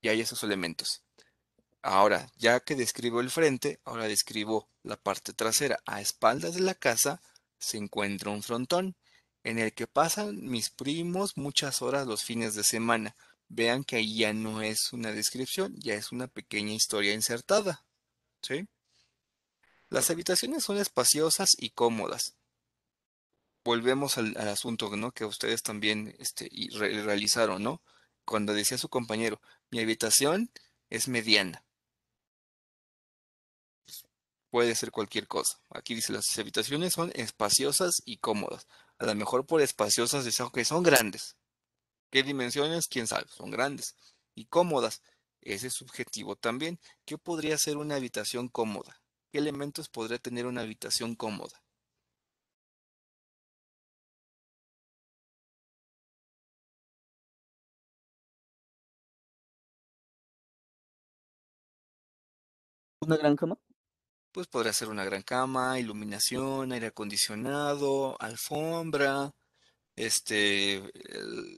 Y hay esos elementos. Ahora, ya que describo el frente, ahora describo la parte trasera. A espaldas de la casa se encuentra un frontón en el que pasan mis primos muchas horas los fines de semana. Vean que ahí ya no es una descripción, ya es una pequeña historia insertada. ¿Sí? Las habitaciones son espaciosas y cómodas. Volvemos al, asunto ¿no? que ustedes también este, realizaron, ¿no? Cuando decía su compañero, mi habitación es mediana puede ser cualquier cosa. Aquí dice, las habitaciones son espaciosas y cómodas. A lo mejor por espaciosas es que son grandes. ¿Qué dimensiones? ¿Quién sabe? Son grandes y cómodas. Ese es subjetivo también. ¿Qué podría ser una habitación cómoda? ¿Qué elementos podría tener una habitación cómoda? ¿Una gran cama? pues podría ser una gran cama, iluminación, aire acondicionado, alfombra, este,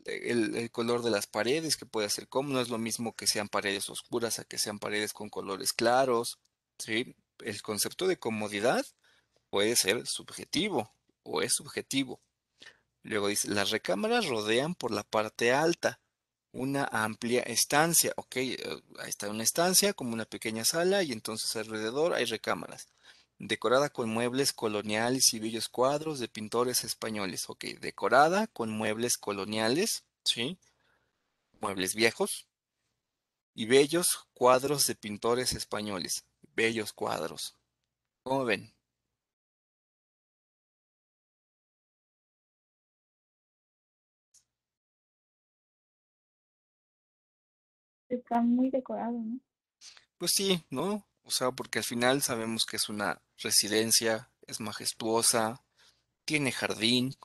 el, color de las paredes que puede ser como no es lo mismo que sean paredes oscuras a que sean paredes con colores claros, ¿sí? El concepto de comodidad puede ser subjetivo o es subjetivo. Luego dice, las recámaras rodean por la parte alta, una amplia estancia, ¿ok? Eh, ahí está una estancia como una pequeña sala y entonces alrededor hay recámaras, decorada con muebles coloniales y bellos cuadros de pintores españoles, ¿ok? Decorada con muebles coloniales, ¿sí? Muebles viejos y bellos cuadros de pintores españoles, bellos cuadros. ¿Cómo ven? está muy decorado, ¿no? Pues sí, ¿no? O sea, porque al final sabemos que es una residencia, es majestuosa, tiene jardín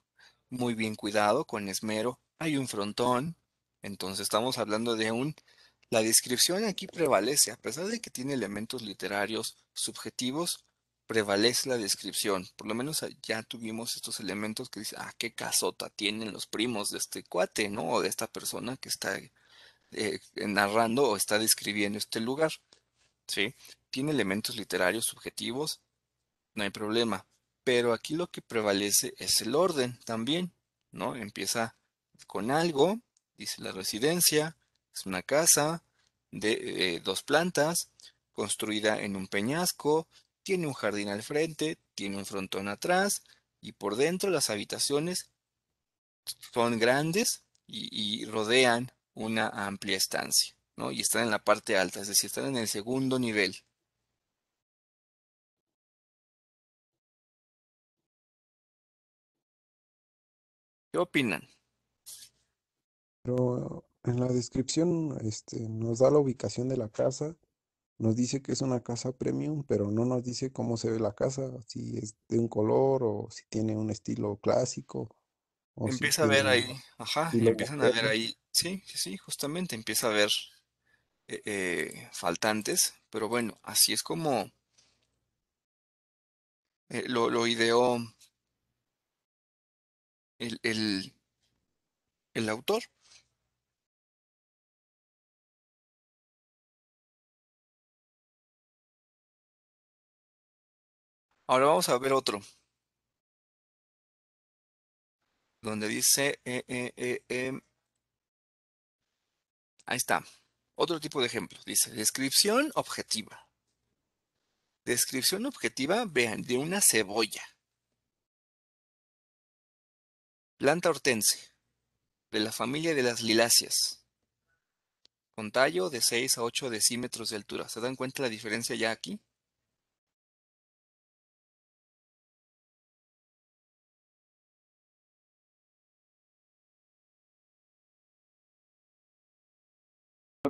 muy bien cuidado, con esmero, hay un frontón, entonces estamos hablando de un... La descripción aquí prevalece, a pesar de que tiene elementos literarios subjetivos, prevalece la descripción. Por lo menos ah, ya tuvimos estos elementos que dicen, ah, qué casota tienen los primos de este cuate, ¿no? O de esta persona que está eh, narrando o está describiendo este lugar. ¿sí? Tiene elementos literarios subjetivos, no hay problema. Pero aquí lo que prevalece es el orden también, ¿no? Empieza con algo, dice la residencia, es una casa de eh, dos plantas, construida en un peñasco, tiene un jardín al frente, tiene un frontón atrás y por dentro las habitaciones son grandes y rodean una amplia estancia, ¿no? Y están en la parte alta, es decir, están en el segundo nivel. ¿Qué opinan? Pero en la descripción este, nos da la ubicación de la casa, nos dice que es una casa premium, pero no nos dice cómo se ve la casa, si es de un color o si tiene un estilo clásico. Empieza a ver ahí, ajá, empiezan a ver ahí Sí, sí, justamente empieza a haber eh, eh, faltantes, pero bueno, así es como eh, lo, ideó el, el, autor. Ahora vamos a ver otro, donde dice em, Ahí está. Otro tipo de ejemplo. Dice, descripción objetiva. Descripción objetiva, vean, de una cebolla. Planta hortense, de la familia de las liláceas. Con tallo de 6 a 8 decímetros de altura. ¿Se dan cuenta la diferencia ya aquí?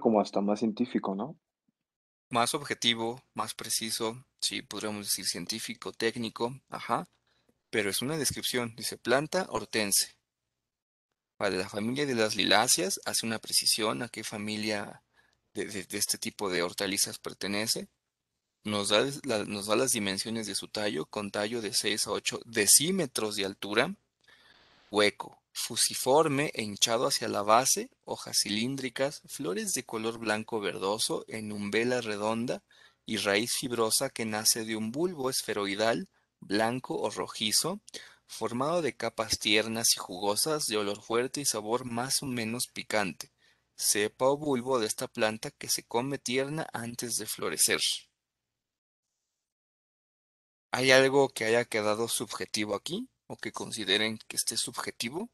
como hasta más científico, ¿no? Más objetivo, más preciso, sí, podríamos decir científico, técnico, ajá, pero es una descripción, dice planta hortense. Vale, la familia de las liláceas hace una precisión a qué familia de, este tipo de hortalizas pertenece. Nos nos da las dimensiones de su tallo, con tallo de 6 a 8 decímetros de altura, hueco, fusiforme e hinchado hacia la base, hojas cilíndricas, flores de color blanco verdoso en umbela redonda y raíz fibrosa que nace de un bulbo esferoidal, blanco o rojizo, formado de capas tiernas y jugosas de olor fuerte y sabor más o menos picante, cepa o bulbo de esta planta que se come tierna antes de florecer. ¿Hay algo que haya quedado subjetivo aquí o que consideren que esté subjetivo?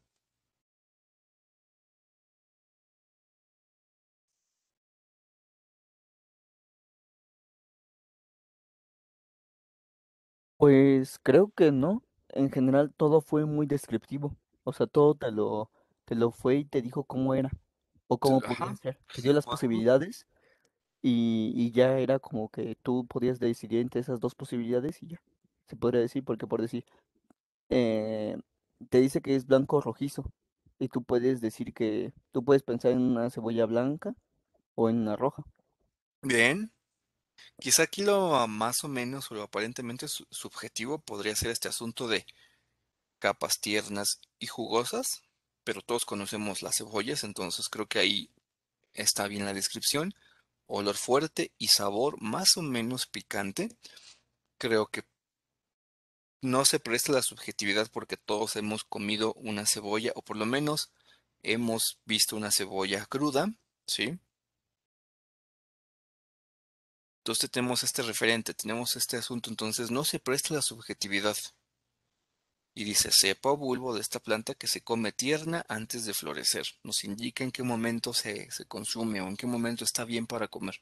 Pues creo que no. En general todo fue muy descriptivo. O sea, todo te lo, te lo fue y te dijo cómo era o cómo podía ser. Te dio las posibilidades y, ya era como que tú podías decidir entre esas dos posibilidades y ya. Se podría decir, porque por decir, eh, te dice que es blanco o rojizo y tú puedes decir que tú puedes pensar en una cebolla blanca o en una roja. Bien. Quizá aquí lo ah, más o menos o lo aparentemente subjetivo podría ser este asunto de capas tiernas y jugosas, pero todos conocemos las cebollas, entonces creo que ahí está bien la descripción. Olor fuerte y sabor más o menos picante. Creo que no se presta la subjetividad porque todos hemos comido una cebolla o por lo menos hemos visto una cebolla cruda, ¿sí? Entonces tenemos este referente, tenemos este asunto, entonces no se presta la subjetividad. Y dice, sepa o bulbo de esta planta que se come tierna antes de florecer. Nos indica en qué momento se, se consume o en qué momento está bien para comer.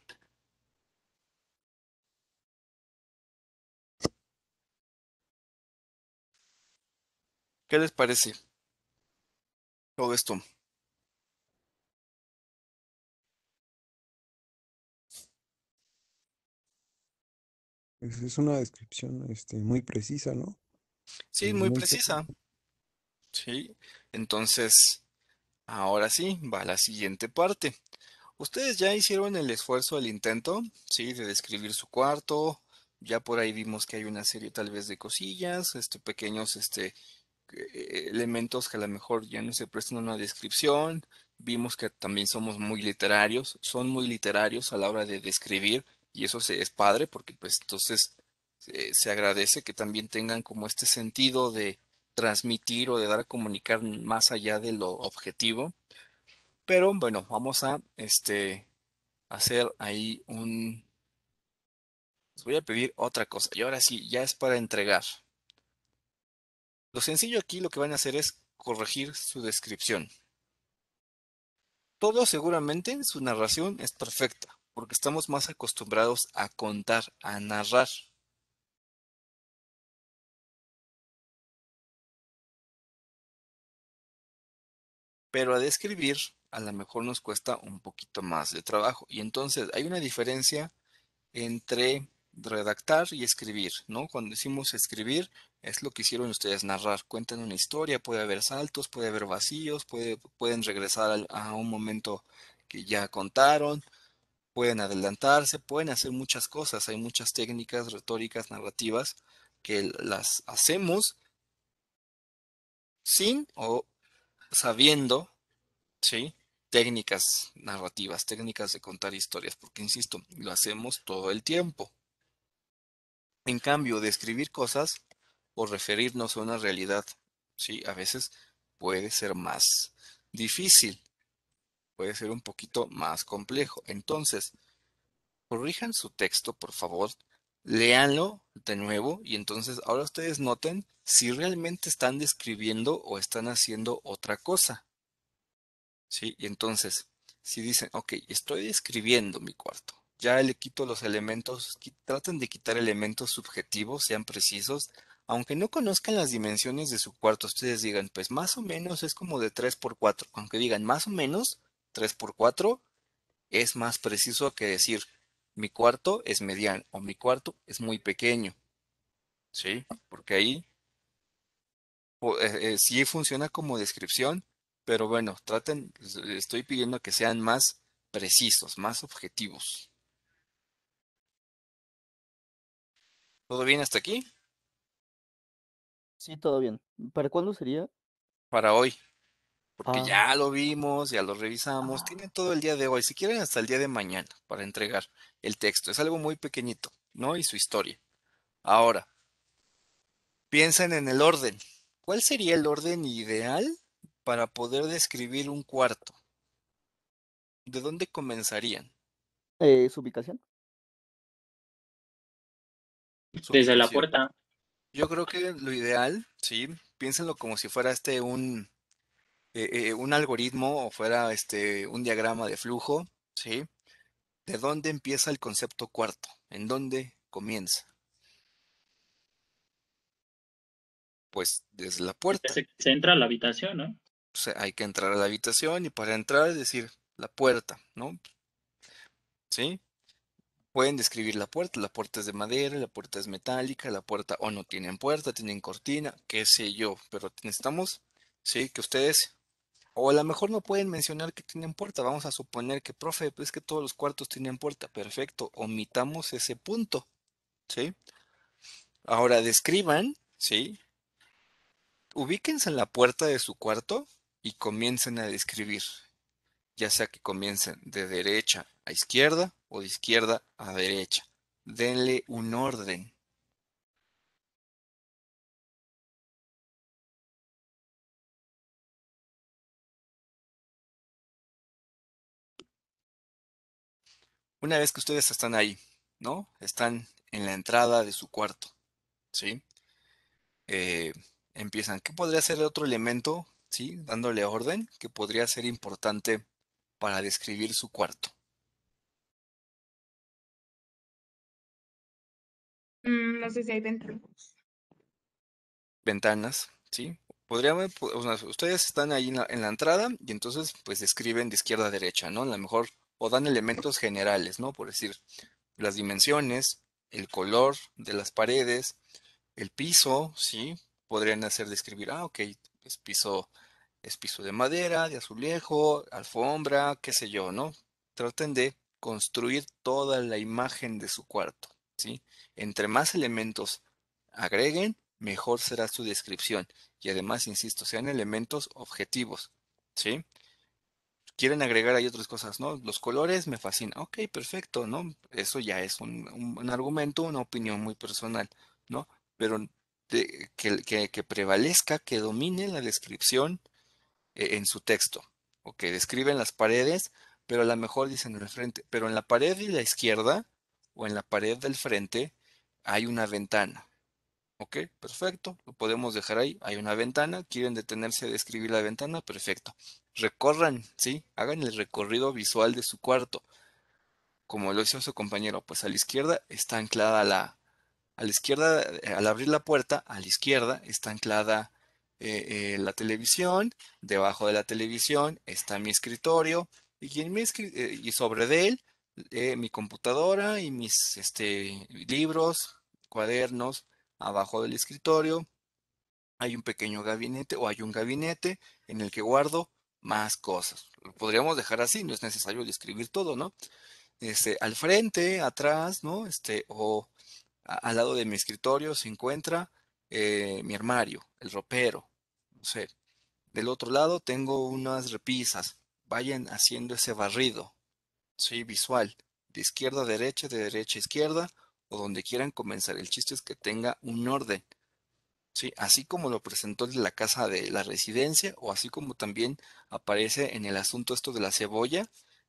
¿Qué les parece todo esto? Es, una descripción este, muy precisa, ¿no? Sí, muy, precisa. Sí, entonces, ahora sí, va la siguiente parte. Ustedes ya hicieron el esfuerzo, el intento, sí, de describir su cuarto. Ya por ahí vimos que hay una serie tal vez de cosillas, este, pequeños este, eh, elementos que a lo mejor ya no se prestan a una descripción. Vimos que también somos muy literarios, son muy literarios a la hora de describir y eso es padre porque pues entonces eh, se, agradece que también tengan como este sentido de transmitir o de dar a comunicar más allá de lo objetivo. Pero bueno, vamos a este, hacer ahí un... Les voy a pedir otra cosa. Y ahora sí, ya es para entregar. Lo sencillo aquí lo que van a hacer es corregir su descripción. Todo seguramente, su narración es perfecta porque estamos más acostumbrados a contar, a narrar. Pero a describir a lo mejor nos cuesta un poquito más de trabajo. Y entonces hay una diferencia entre redactar y escribir, ¿no? Cuando decimos escribir, es lo que hicieron ustedes, narrar, cuentan una historia, puede haber saltos, puede haber vacíos, pueden regresar a un momento que ya contaron, pueden adelantarse, pueden hacer muchas cosas. Hay muchas técnicas retóricas, narrativas, que las hacemos sin o sabiendo, ¿sí? Técnicas narrativas, técnicas de contar historias, porque insisto, lo hacemos todo el tiempo. En cambio, describir cosas o referirnos a una realidad, ¿sí? A veces puede ser más difícil puede ser un poquito más complejo. Entonces, corrijan su texto, por favor, léanlo de nuevo y entonces ahora ustedes noten si realmente están describiendo o están haciendo otra cosa. ¿Sí? Y entonces, si dicen, ok, estoy describiendo mi cuarto, ya le quito los elementos, traten de quitar elementos subjetivos, sean precisos, aunque no conozcan las dimensiones de su cuarto, ustedes digan, pues más o menos es como de 3 por 4, aunque digan más o menos, 3 por 4 es más preciso que decir mi cuarto es mediano o mi cuarto es muy pequeño. ¿Sí? Porque ahí eh, eh, sí funciona como descripción, pero bueno, traten, estoy pidiendo que sean más precisos, más objetivos. ¿Todo bien hasta aquí? Sí, todo bien. ¿Para cuándo sería? Para hoy porque ah. ya lo vimos, ya lo revisamos, tienen todo el día de hoy, si quieren hasta el día de mañana para entregar el texto, es algo muy pequeñito, ¿no? Y su historia. Ahora, piensen en el orden. ¿Cuál sería el orden ideal para poder describir un cuarto? ¿De dónde comenzarían? Eh, su ubicación. Desde la puerta. Yo creo que lo ideal, sí, piénsenlo como si fuera este un, eh, eh, un algoritmo o fuera este, un diagrama de flujo, ¿sí? ¿De dónde empieza el concepto cuarto? ¿En dónde comienza? Pues desde la pues, puerta. Se, entra a la habitación, ¿no? O sea, hay que entrar a la habitación y para entrar es decir, la puerta, ¿no? ¿Sí? Pueden describir la puerta, la puerta es de madera, la puerta es metálica, la puerta o no tienen puerta, tienen cortina, qué sé yo, pero necesitamos, sí, que ustedes o a lo mejor no pueden mencionar que tienen puerta. Vamos a suponer que, profe, pues es que todos los cuartos tienen puerta. Perfecto, omitamos ese punto. ¿Sí? Ahora describan, ¿sí? Ubíquense en la puerta de su cuarto y comiencen a describir. Ya sea que comiencen de derecha a izquierda o de izquierda a derecha. Denle un orden. una vez que ustedes están ahí, ¿no? Están en la entrada de su cuarto, ¿sí? Eh, empiezan, ¿qué podría ser otro elemento, ¿sí? Dándole orden, que podría ser importante para describir su cuarto. Mm, no sé si hay ventanas. Ventanas, ¿sí? Podríamos, ustedes están ahí en la, entrada y entonces pues describen de izquierda a derecha, ¿no? A lo mejor o dan elementos generales, ¿no? Por decir, las dimensiones, el color de las paredes, el piso, ¿sí? Podrían hacer describir, ah, ok, es piso, es piso de madera, de azulejo, alfombra, qué sé yo, ¿no? Traten de construir toda la imagen de su cuarto, ¿sí? Entre más elementos agreguen, mejor será su descripción. Y además, insisto, sean elementos objetivos, ¿sí? quieren agregar ahí otras cosas, ¿no? Los colores me fascina. Ok, perfecto, ¿no? Eso ya es un, argumento, una opinión muy personal, ¿no? Pero que, que, prevalezca, que domine la descripción eh, en su texto. O que describen las paredes, pero a lo mejor dicen el frente. Pero en la pared de la izquierda o en la pared del frente hay una ventana. Ok, perfecto, lo podemos dejar ahí. Hay una ventana, quieren detenerse a describir la ventana, perfecto recorran, ¿sí? Hagan el recorrido visual de su cuarto. Como lo hizo su compañero, pues a la izquierda está anclada la... A la izquierda, eh, al abrir la puerta, a la izquierda está anclada eh, eh, la televisión, debajo de la televisión está mi escritorio y, sobre de él mi computadora y mis este, libros, cuadernos, abajo del escritorio hay un pequeño gabinete o hay un gabinete en el que guardo más cosas. Lo podríamos dejar así, no es necesario describir todo, ¿no? Este, al frente, atrás, ¿no? Este, o al lado de mi escritorio se encuentra eh, mi armario, el ropero, no sé. Del otro lado tengo unas repisas. Vayan haciendo ese barrido, ¿sí? Visual, de izquierda a derecha, de derecha a izquierda, o donde quieran comenzar. El chiste es que tenga un orden. ¿sí? así como lo presentó en la casa de la residencia o así como también aparece en el asunto esto de la cebolla,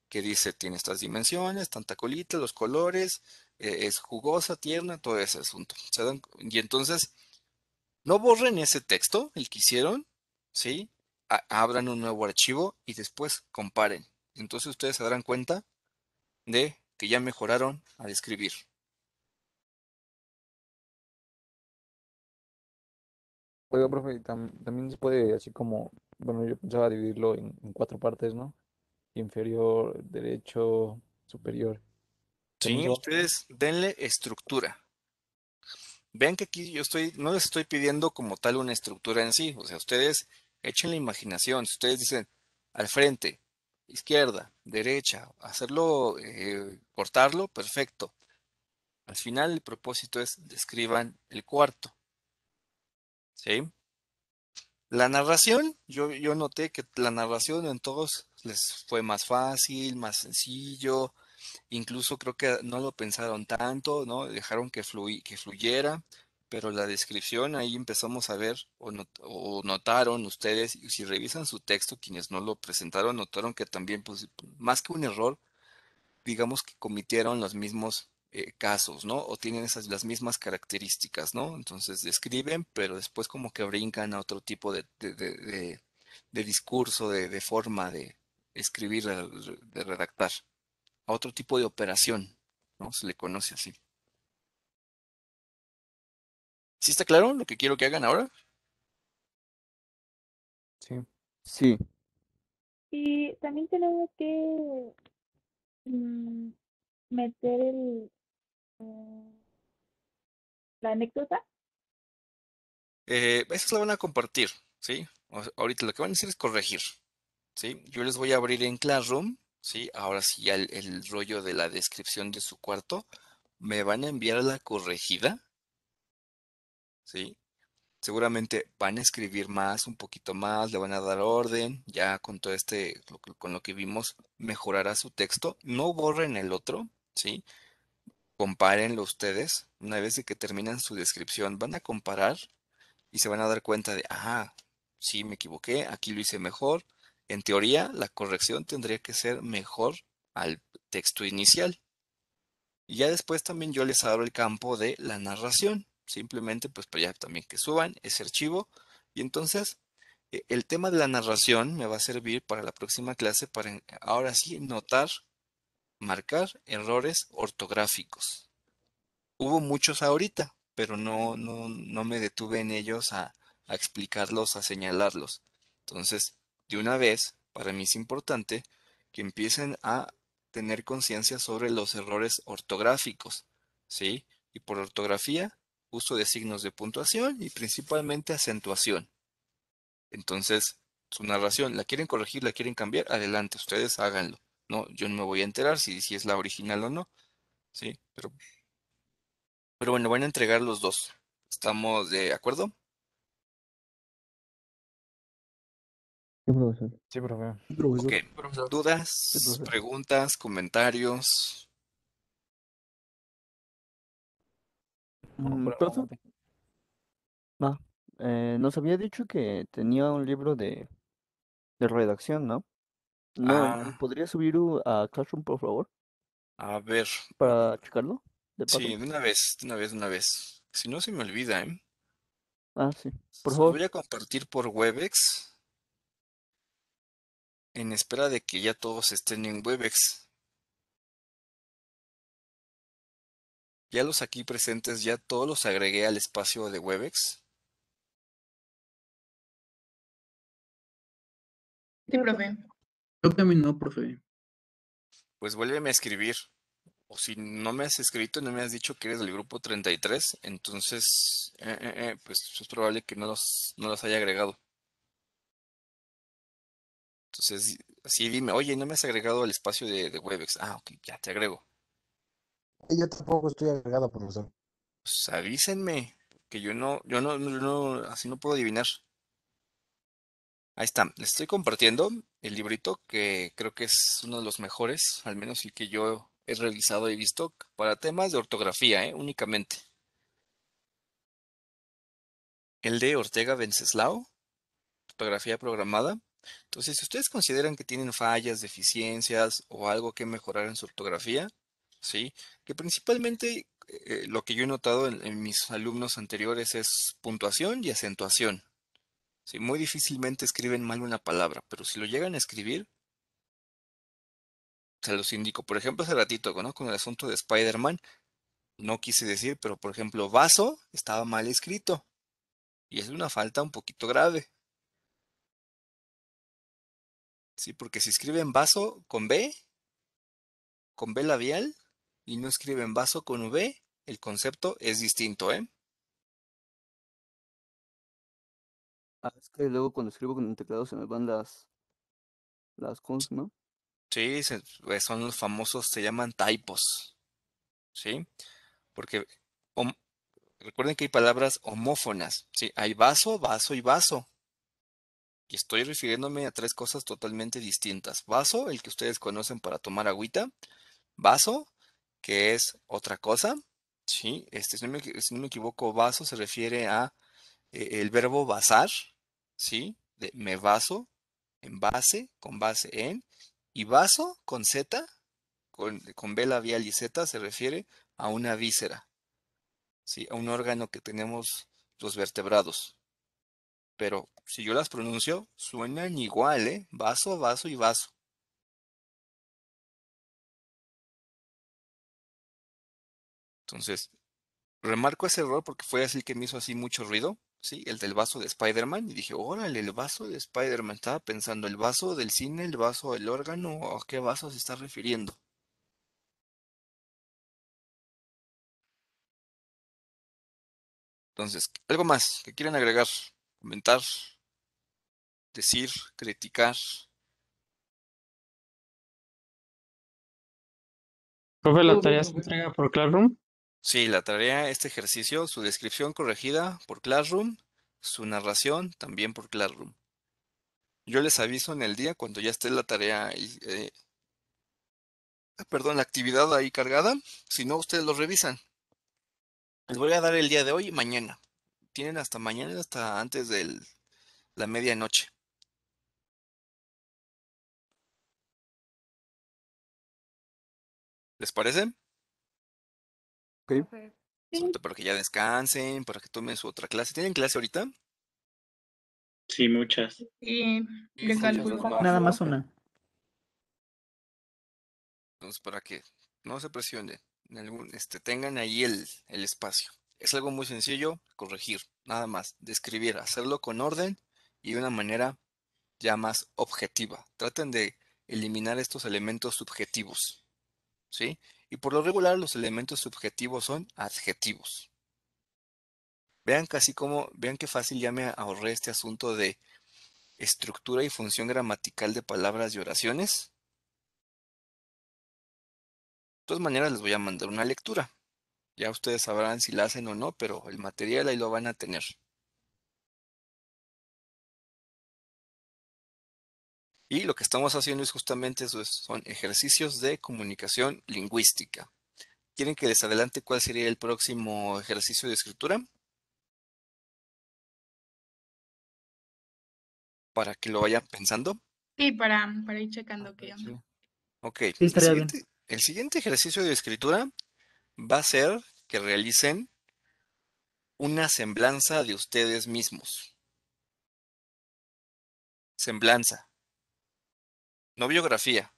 que dice tiene estas dimensiones, tanta colita, los colores, eh, es jugosa, tierna, todo ese asunto. Y entonces, no borren ese texto, el que hicieron, ¿sí? abran un nuevo archivo y después comparen. Entonces ustedes se darán cuenta de que ya mejoraron a escribir. Oiga, profe, también se puede, así como, bueno, yo pensaba dividirlo en, cuatro partes, ¿no? Inferior, derecho, superior. Sí, ustedes denle estructura. Vean que aquí yo estoy, no les estoy pidiendo como tal una estructura en sí. O sea, ustedes echen la imaginación. Si ustedes dicen al frente, izquierda, derecha, hacerlo, eh, cortarlo, perfecto. Al final el propósito es describan el cuarto. ¿sí? La narración, yo, yo noté que la narración en todos les fue más fácil, más sencillo, incluso creo que no lo pensaron tanto, ¿no? Dejaron que, que fluyera, pero la descripción ahí empezamos a ver o, notaron ustedes, si revisan su texto, quienes no lo presentaron, notaron que también, pues, más que un error, digamos que cometieron los mismos eh, casos, ¿no? O tienen esas las mismas características, ¿no? Entonces describen, pero después como que brincan a otro tipo de, de, de, discurso, de, forma de escribir, de redactar, a otro tipo de operación, ¿no? Se le conoce así. ¿Sí está claro lo que quiero que hagan ahora? Sí. Sí. Y también tenemos que mm, meter el, la anécdota? Eh, esas la van a compartir, ¿sí? ahorita lo que van a hacer es corregir, ¿sí? Yo les voy a abrir en Classroom, ¿sí? Ahora sí ya el, el rollo de la descripción de su cuarto. Me van a enviar la corregida, ¿sí? seguramente van a escribir más, un poquito más, le van a dar orden, ya con todo este, con lo que vimos, mejorará su texto. No borren el otro, ¿sí? compárenlo ustedes. Una vez que terminan su descripción, van a comparar y se van a dar cuenta de, ah, sí me equivoqué, aquí lo hice mejor. En teoría, la corrección tendría que ser mejor al texto inicial. Y ya después también yo les abro el campo de la narración. Simplemente, pues, para ya también que suban ese archivo. Y entonces, e, el tema de la narración me va a servir para la próxima clase para ahora sí notar marcar errores ortográficos. Hubo muchos ahorita, pero no, no, me detuve en ellos a, explicarlos, a señalarlos. Entonces, de una vez, para mí es importante que empiecen a tener conciencia sobre los errores ortográficos, ¿sí? Y por ortografía, uso de signos de puntuación y principalmente acentuación. Entonces, su narración, la quieren corregir, la quieren cambiar, adelante, ustedes háganlo. No, yo no me voy a enterar si, si es la original o no. Sí, pero. Pero bueno, van a entregar los dos. ¿Estamos de acuerdo? Sí, profesor. Sí, profesor. ¿Dudas, preguntas, comentarios? Mm, ah, eh, nos había dicho que tenía un libro de, de redacción, ¿no? No, ah. ¿podría subir a Classroom, por favor? a ver. Para checarlo, Sí, de una vez, de una vez, de una vez. Si no se me olvida, ¿eh? Ah, sí. Por favor. voy a compartir por Webex en espera de que ya todos estén en Webex. Ya los aquí presentes, ya todos los agregué al espacio de Webex. Sí, profe. Yo también no, profe. Pues vuélveme a escribir. O si no me has escrito, no me has dicho que eres del grupo 33, entonces eh, eh, eh, pues es probable que no los, no los haya agregado. Entonces, así dime, oye, no me has agregado al espacio de, Webex. Ah, ok, ya te agrego. Yo tampoco estoy agregado, profesor. Pues avísenme, que yo no, yo no así no puedo adivinar. Ahí está, les estoy compartiendo el librito que creo que es uno de los mejores, al menos el que yo he realizado y visto para temas de ortografía ¿eh? únicamente. El de Ortega Venceslao, ortografía programada. Entonces, si ustedes consideran que tienen fallas, deficiencias o algo que mejorar en su ortografía, ¿sí? que principalmente eh, eh, lo que yo he notado en mis alumnos anteriores es puntuación y acentuación. Sí, muy difícilmente escriben mal una palabra, pero si lo llegan a escribir, se los indico. Por ejemplo, hace ratito, Con el asunto de Spider-Man, no quise decir, pero por ejemplo, vaso estaba mal escrito. Y es una falta un poquito grave. Sí, porque si escriben vaso con B, con B labial, y no escriben vaso con V, el concepto es distinto, ¿eh? Ah, es que luego cuando escribo con el teclado se me van las, las cons, ¿no? Sí, pues, son los famosos, se llaman typos. ¿Sí? Porque recuerden que hay palabras homófonas. ¿sí? Hay vaso, vaso y vaso. Y estoy refiriéndome a tres cosas totalmente distintas. Vaso, el que ustedes conocen para tomar agüita. Vaso, que es otra cosa. ¿sí? Este, si, no me, equivoco, vaso se refiere a eh, el verbo basar, ¿sí? De me vaso en base, con base en, y vaso con Z, con, con B labial y Z se refiere a una víscera, ¿sí? A un órgano que tenemos los vertebrados. Pero si yo las pronuncio, suenan igual, ¿eh? Vaso, vaso y vaso. Entonces, remarco ese error porque fue así que me hizo así mucho ruido. ¿sí? El del vaso de Spider-Man. Y dije, órale, el vaso de Spider-Man. Estaba pensando, ¿el vaso del cine, el vaso del órgano? ¿A qué vaso se está refiriendo? Entonces, ¿algo más que quieran agregar? Comentar, decir, criticar. ¿Profe, la tarea entrega por Classroom? Sí, la tarea, este ejercicio, su descripción corregida por Classroom, su narración también por Classroom. Yo les aviso en el día cuando ya esté la tarea, eh, ah, perdón, la actividad ahí cargada. Si no, ustedes lo revisan. Les voy a dar el día de hoy y mañana. Tienen hasta mañana, hasta antes de la medianoche. ¿Les parece? para que ya descansen, para que tomen su otra clase. ¿Tienen clase ahorita? Sí, muchas. Y Nada más una. Entonces, para que no se presionen, este, tengan ahí el, espacio. Es algo muy sencillo, corregir, nada más, describir, hacerlo con orden y de una manera ya más objetiva. Traten de eliminar estos elementos subjetivos, ¿sí? y por lo regular los elementos subjetivos son adjetivos. Vean casi como, vean qué fácil ya me ahorré este asunto de estructura y función gramatical de palabras y oraciones. De todas maneras les voy a mandar una lectura. Ya ustedes sabrán si la hacen o no, pero el material ahí lo van a tener. Y lo que estamos haciendo es justamente eso, son ejercicios de comunicación lingüística. ¿Quieren que les adelante cuál sería el próximo ejercicio de escritura? Para que lo vayan pensando. Sí, para, ir checando qué Ok, el siguiente ejercicio de escritura va a ser que realicen una semblanza de ustedes mismos. Semblanza no biografía.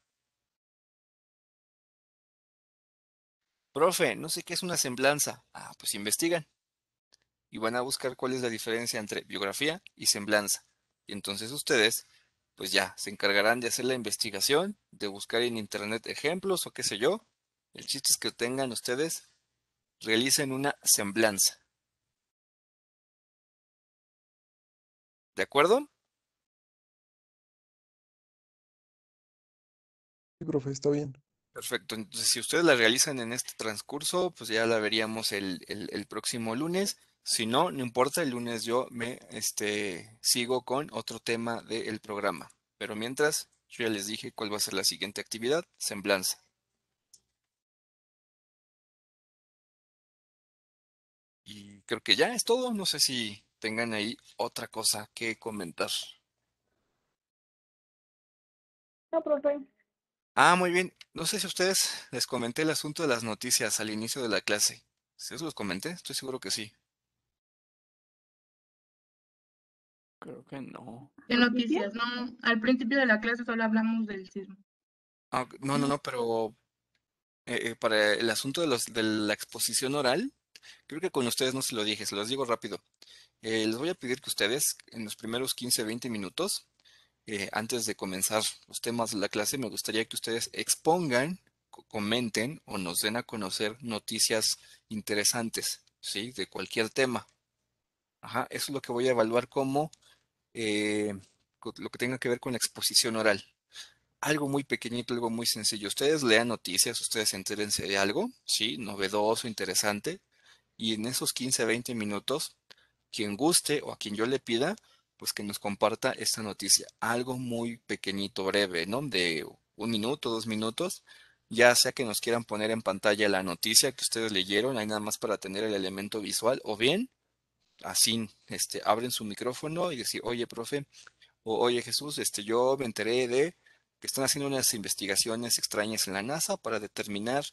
Profe, no sé qué es una semblanza. Ah, pues investigan. Y van a buscar cuál es la diferencia entre biografía y semblanza. Y entonces ustedes, pues ya, se encargarán de hacer la investigación, de buscar en internet ejemplos o qué sé yo. El chiste es que tengan ustedes, realicen una semblanza. ¿De acuerdo? está bien. Perfecto, entonces si ustedes la realizan en este transcurso, pues ya la veríamos el, próximo lunes. Si no, no importa, el lunes yo me este, sigo con otro tema del programa. Pero mientras, yo ya les dije cuál va a ser la siguiente actividad, semblanza. Y creo que ya es todo. No sé si tengan ahí otra cosa que comentar. No, profe. Ah, muy bien. No sé si a ustedes les comenté el asunto de las noticias al inicio de la clase. ¿Se los comenté? Estoy seguro que sí. Creo que no. ¿Qué noticias? No, al principio de la clase solo hablamos del sismo. Ah, no, no, no, pero eh, eh, para el asunto de, la exposición oral, creo que con ustedes no se lo dije, se los digo rápido. Eh, les voy a pedir que ustedes en los primeros 15, 20 minutos eh, antes de comenzar los temas de la clase, me gustaría que ustedes expongan, comenten o nos den a conocer noticias interesantes, ¿sí? De cualquier tema. Ajá, eso es lo que voy a evaluar como eh, lo que tenga que ver con la exposición oral. Algo muy pequeñito, algo muy sencillo. Ustedes lean noticias, ustedes entérense de algo, ¿sí? Novedoso, interesante. Y en esos 15, 20 minutos, quien guste o a quien yo le pida, pues que nos comparta esta noticia. Algo muy pequeñito, breve, ¿no? De un minuto, dos minutos, ya sea que nos quieran poner en pantalla la noticia que ustedes leyeron, hay nada más para tener el elemento visual, o bien así este, abren su micrófono y decir, oye, profe, o oye, Jesús, este, yo me enteré de que están haciendo unas investigaciones extrañas en la NASA para determinar,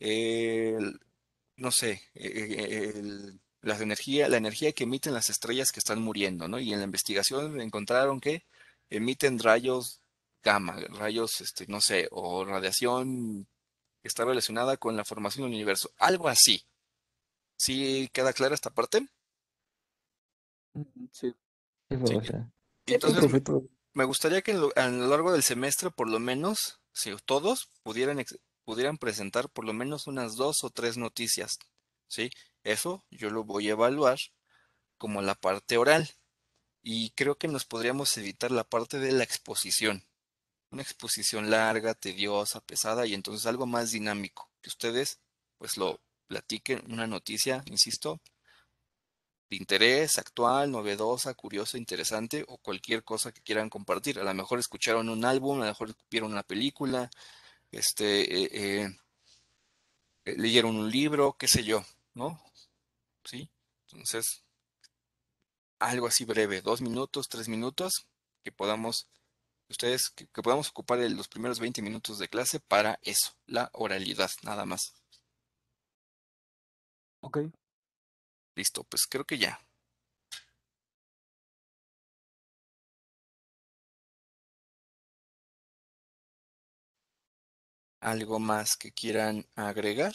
el, no sé, e, e, e, el, las energía, la energía que emiten las estrellas que están muriendo, ¿no? Y en la investigación encontraron que emiten rayos gamma, rayos, este, no sé, o radiación que está relacionada con la formación del universo, algo así. ¿Sí queda clara esta parte? Sí. Entonces, me gustaría que a lo largo del semestre, por lo menos, si todos pudieran, pudieran presentar por lo menos unas dos o tres noticias, ¿sí? Eso yo lo voy a evaluar como la parte oral. Y creo que nos podríamos evitar la parte de la exposición. Una exposición larga, tediosa, pesada y entonces algo más dinámico. Que ustedes pues lo platiquen, una noticia, insisto, de interés, actual, novedosa, curiosa, interesante o cualquier cosa que quieran compartir. A lo mejor escucharon un álbum, a lo mejor vieron una película, este, eh, eh, leyeron un libro, qué sé yo, ¿no? ¿sí? Entonces, algo así breve, dos minutos, tres minutos, que podamos, ustedes, que, podamos ocupar los primeros 20 minutos de clase para eso, la oralidad, nada más. Ok. Listo, pues creo que ya. ¿Algo más que quieran agregar?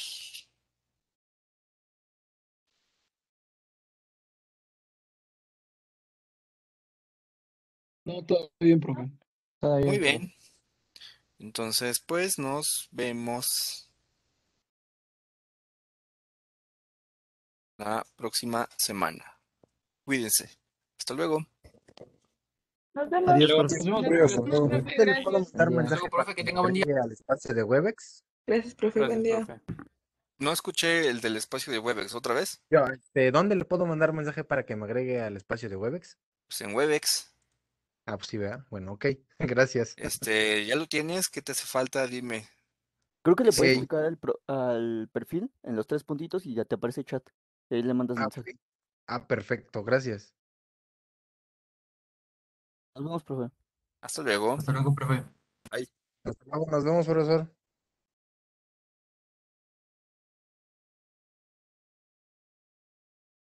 No, todo bien, profe. Muy bien. Entonces, pues nos vemos la próxima semana. Cuídense. Hasta luego. Nos vemos. Adiós, profe. que tenga buen día. Al espacio de Webex. Gracias, profe. buen día. No escuché el del espacio de Webex otra vez. este, ¿Dónde le puedo mandar mensaje para que me agregue al espacio de Webex? Pues en Webex. Ah, pues sí, vea. Bueno, ok, gracias. Este, ¿ya lo tienes? ¿Qué te hace falta? Dime. Creo que le puedes buscar al, perfil en los tres puntitos y ya te aparece chat. ahí le mandas ah, Ah, perfecto, gracias. Nos vemos, profe. Hasta luego. Hasta luego, profe. Ahí. Hasta luego, nos vemos, profesor.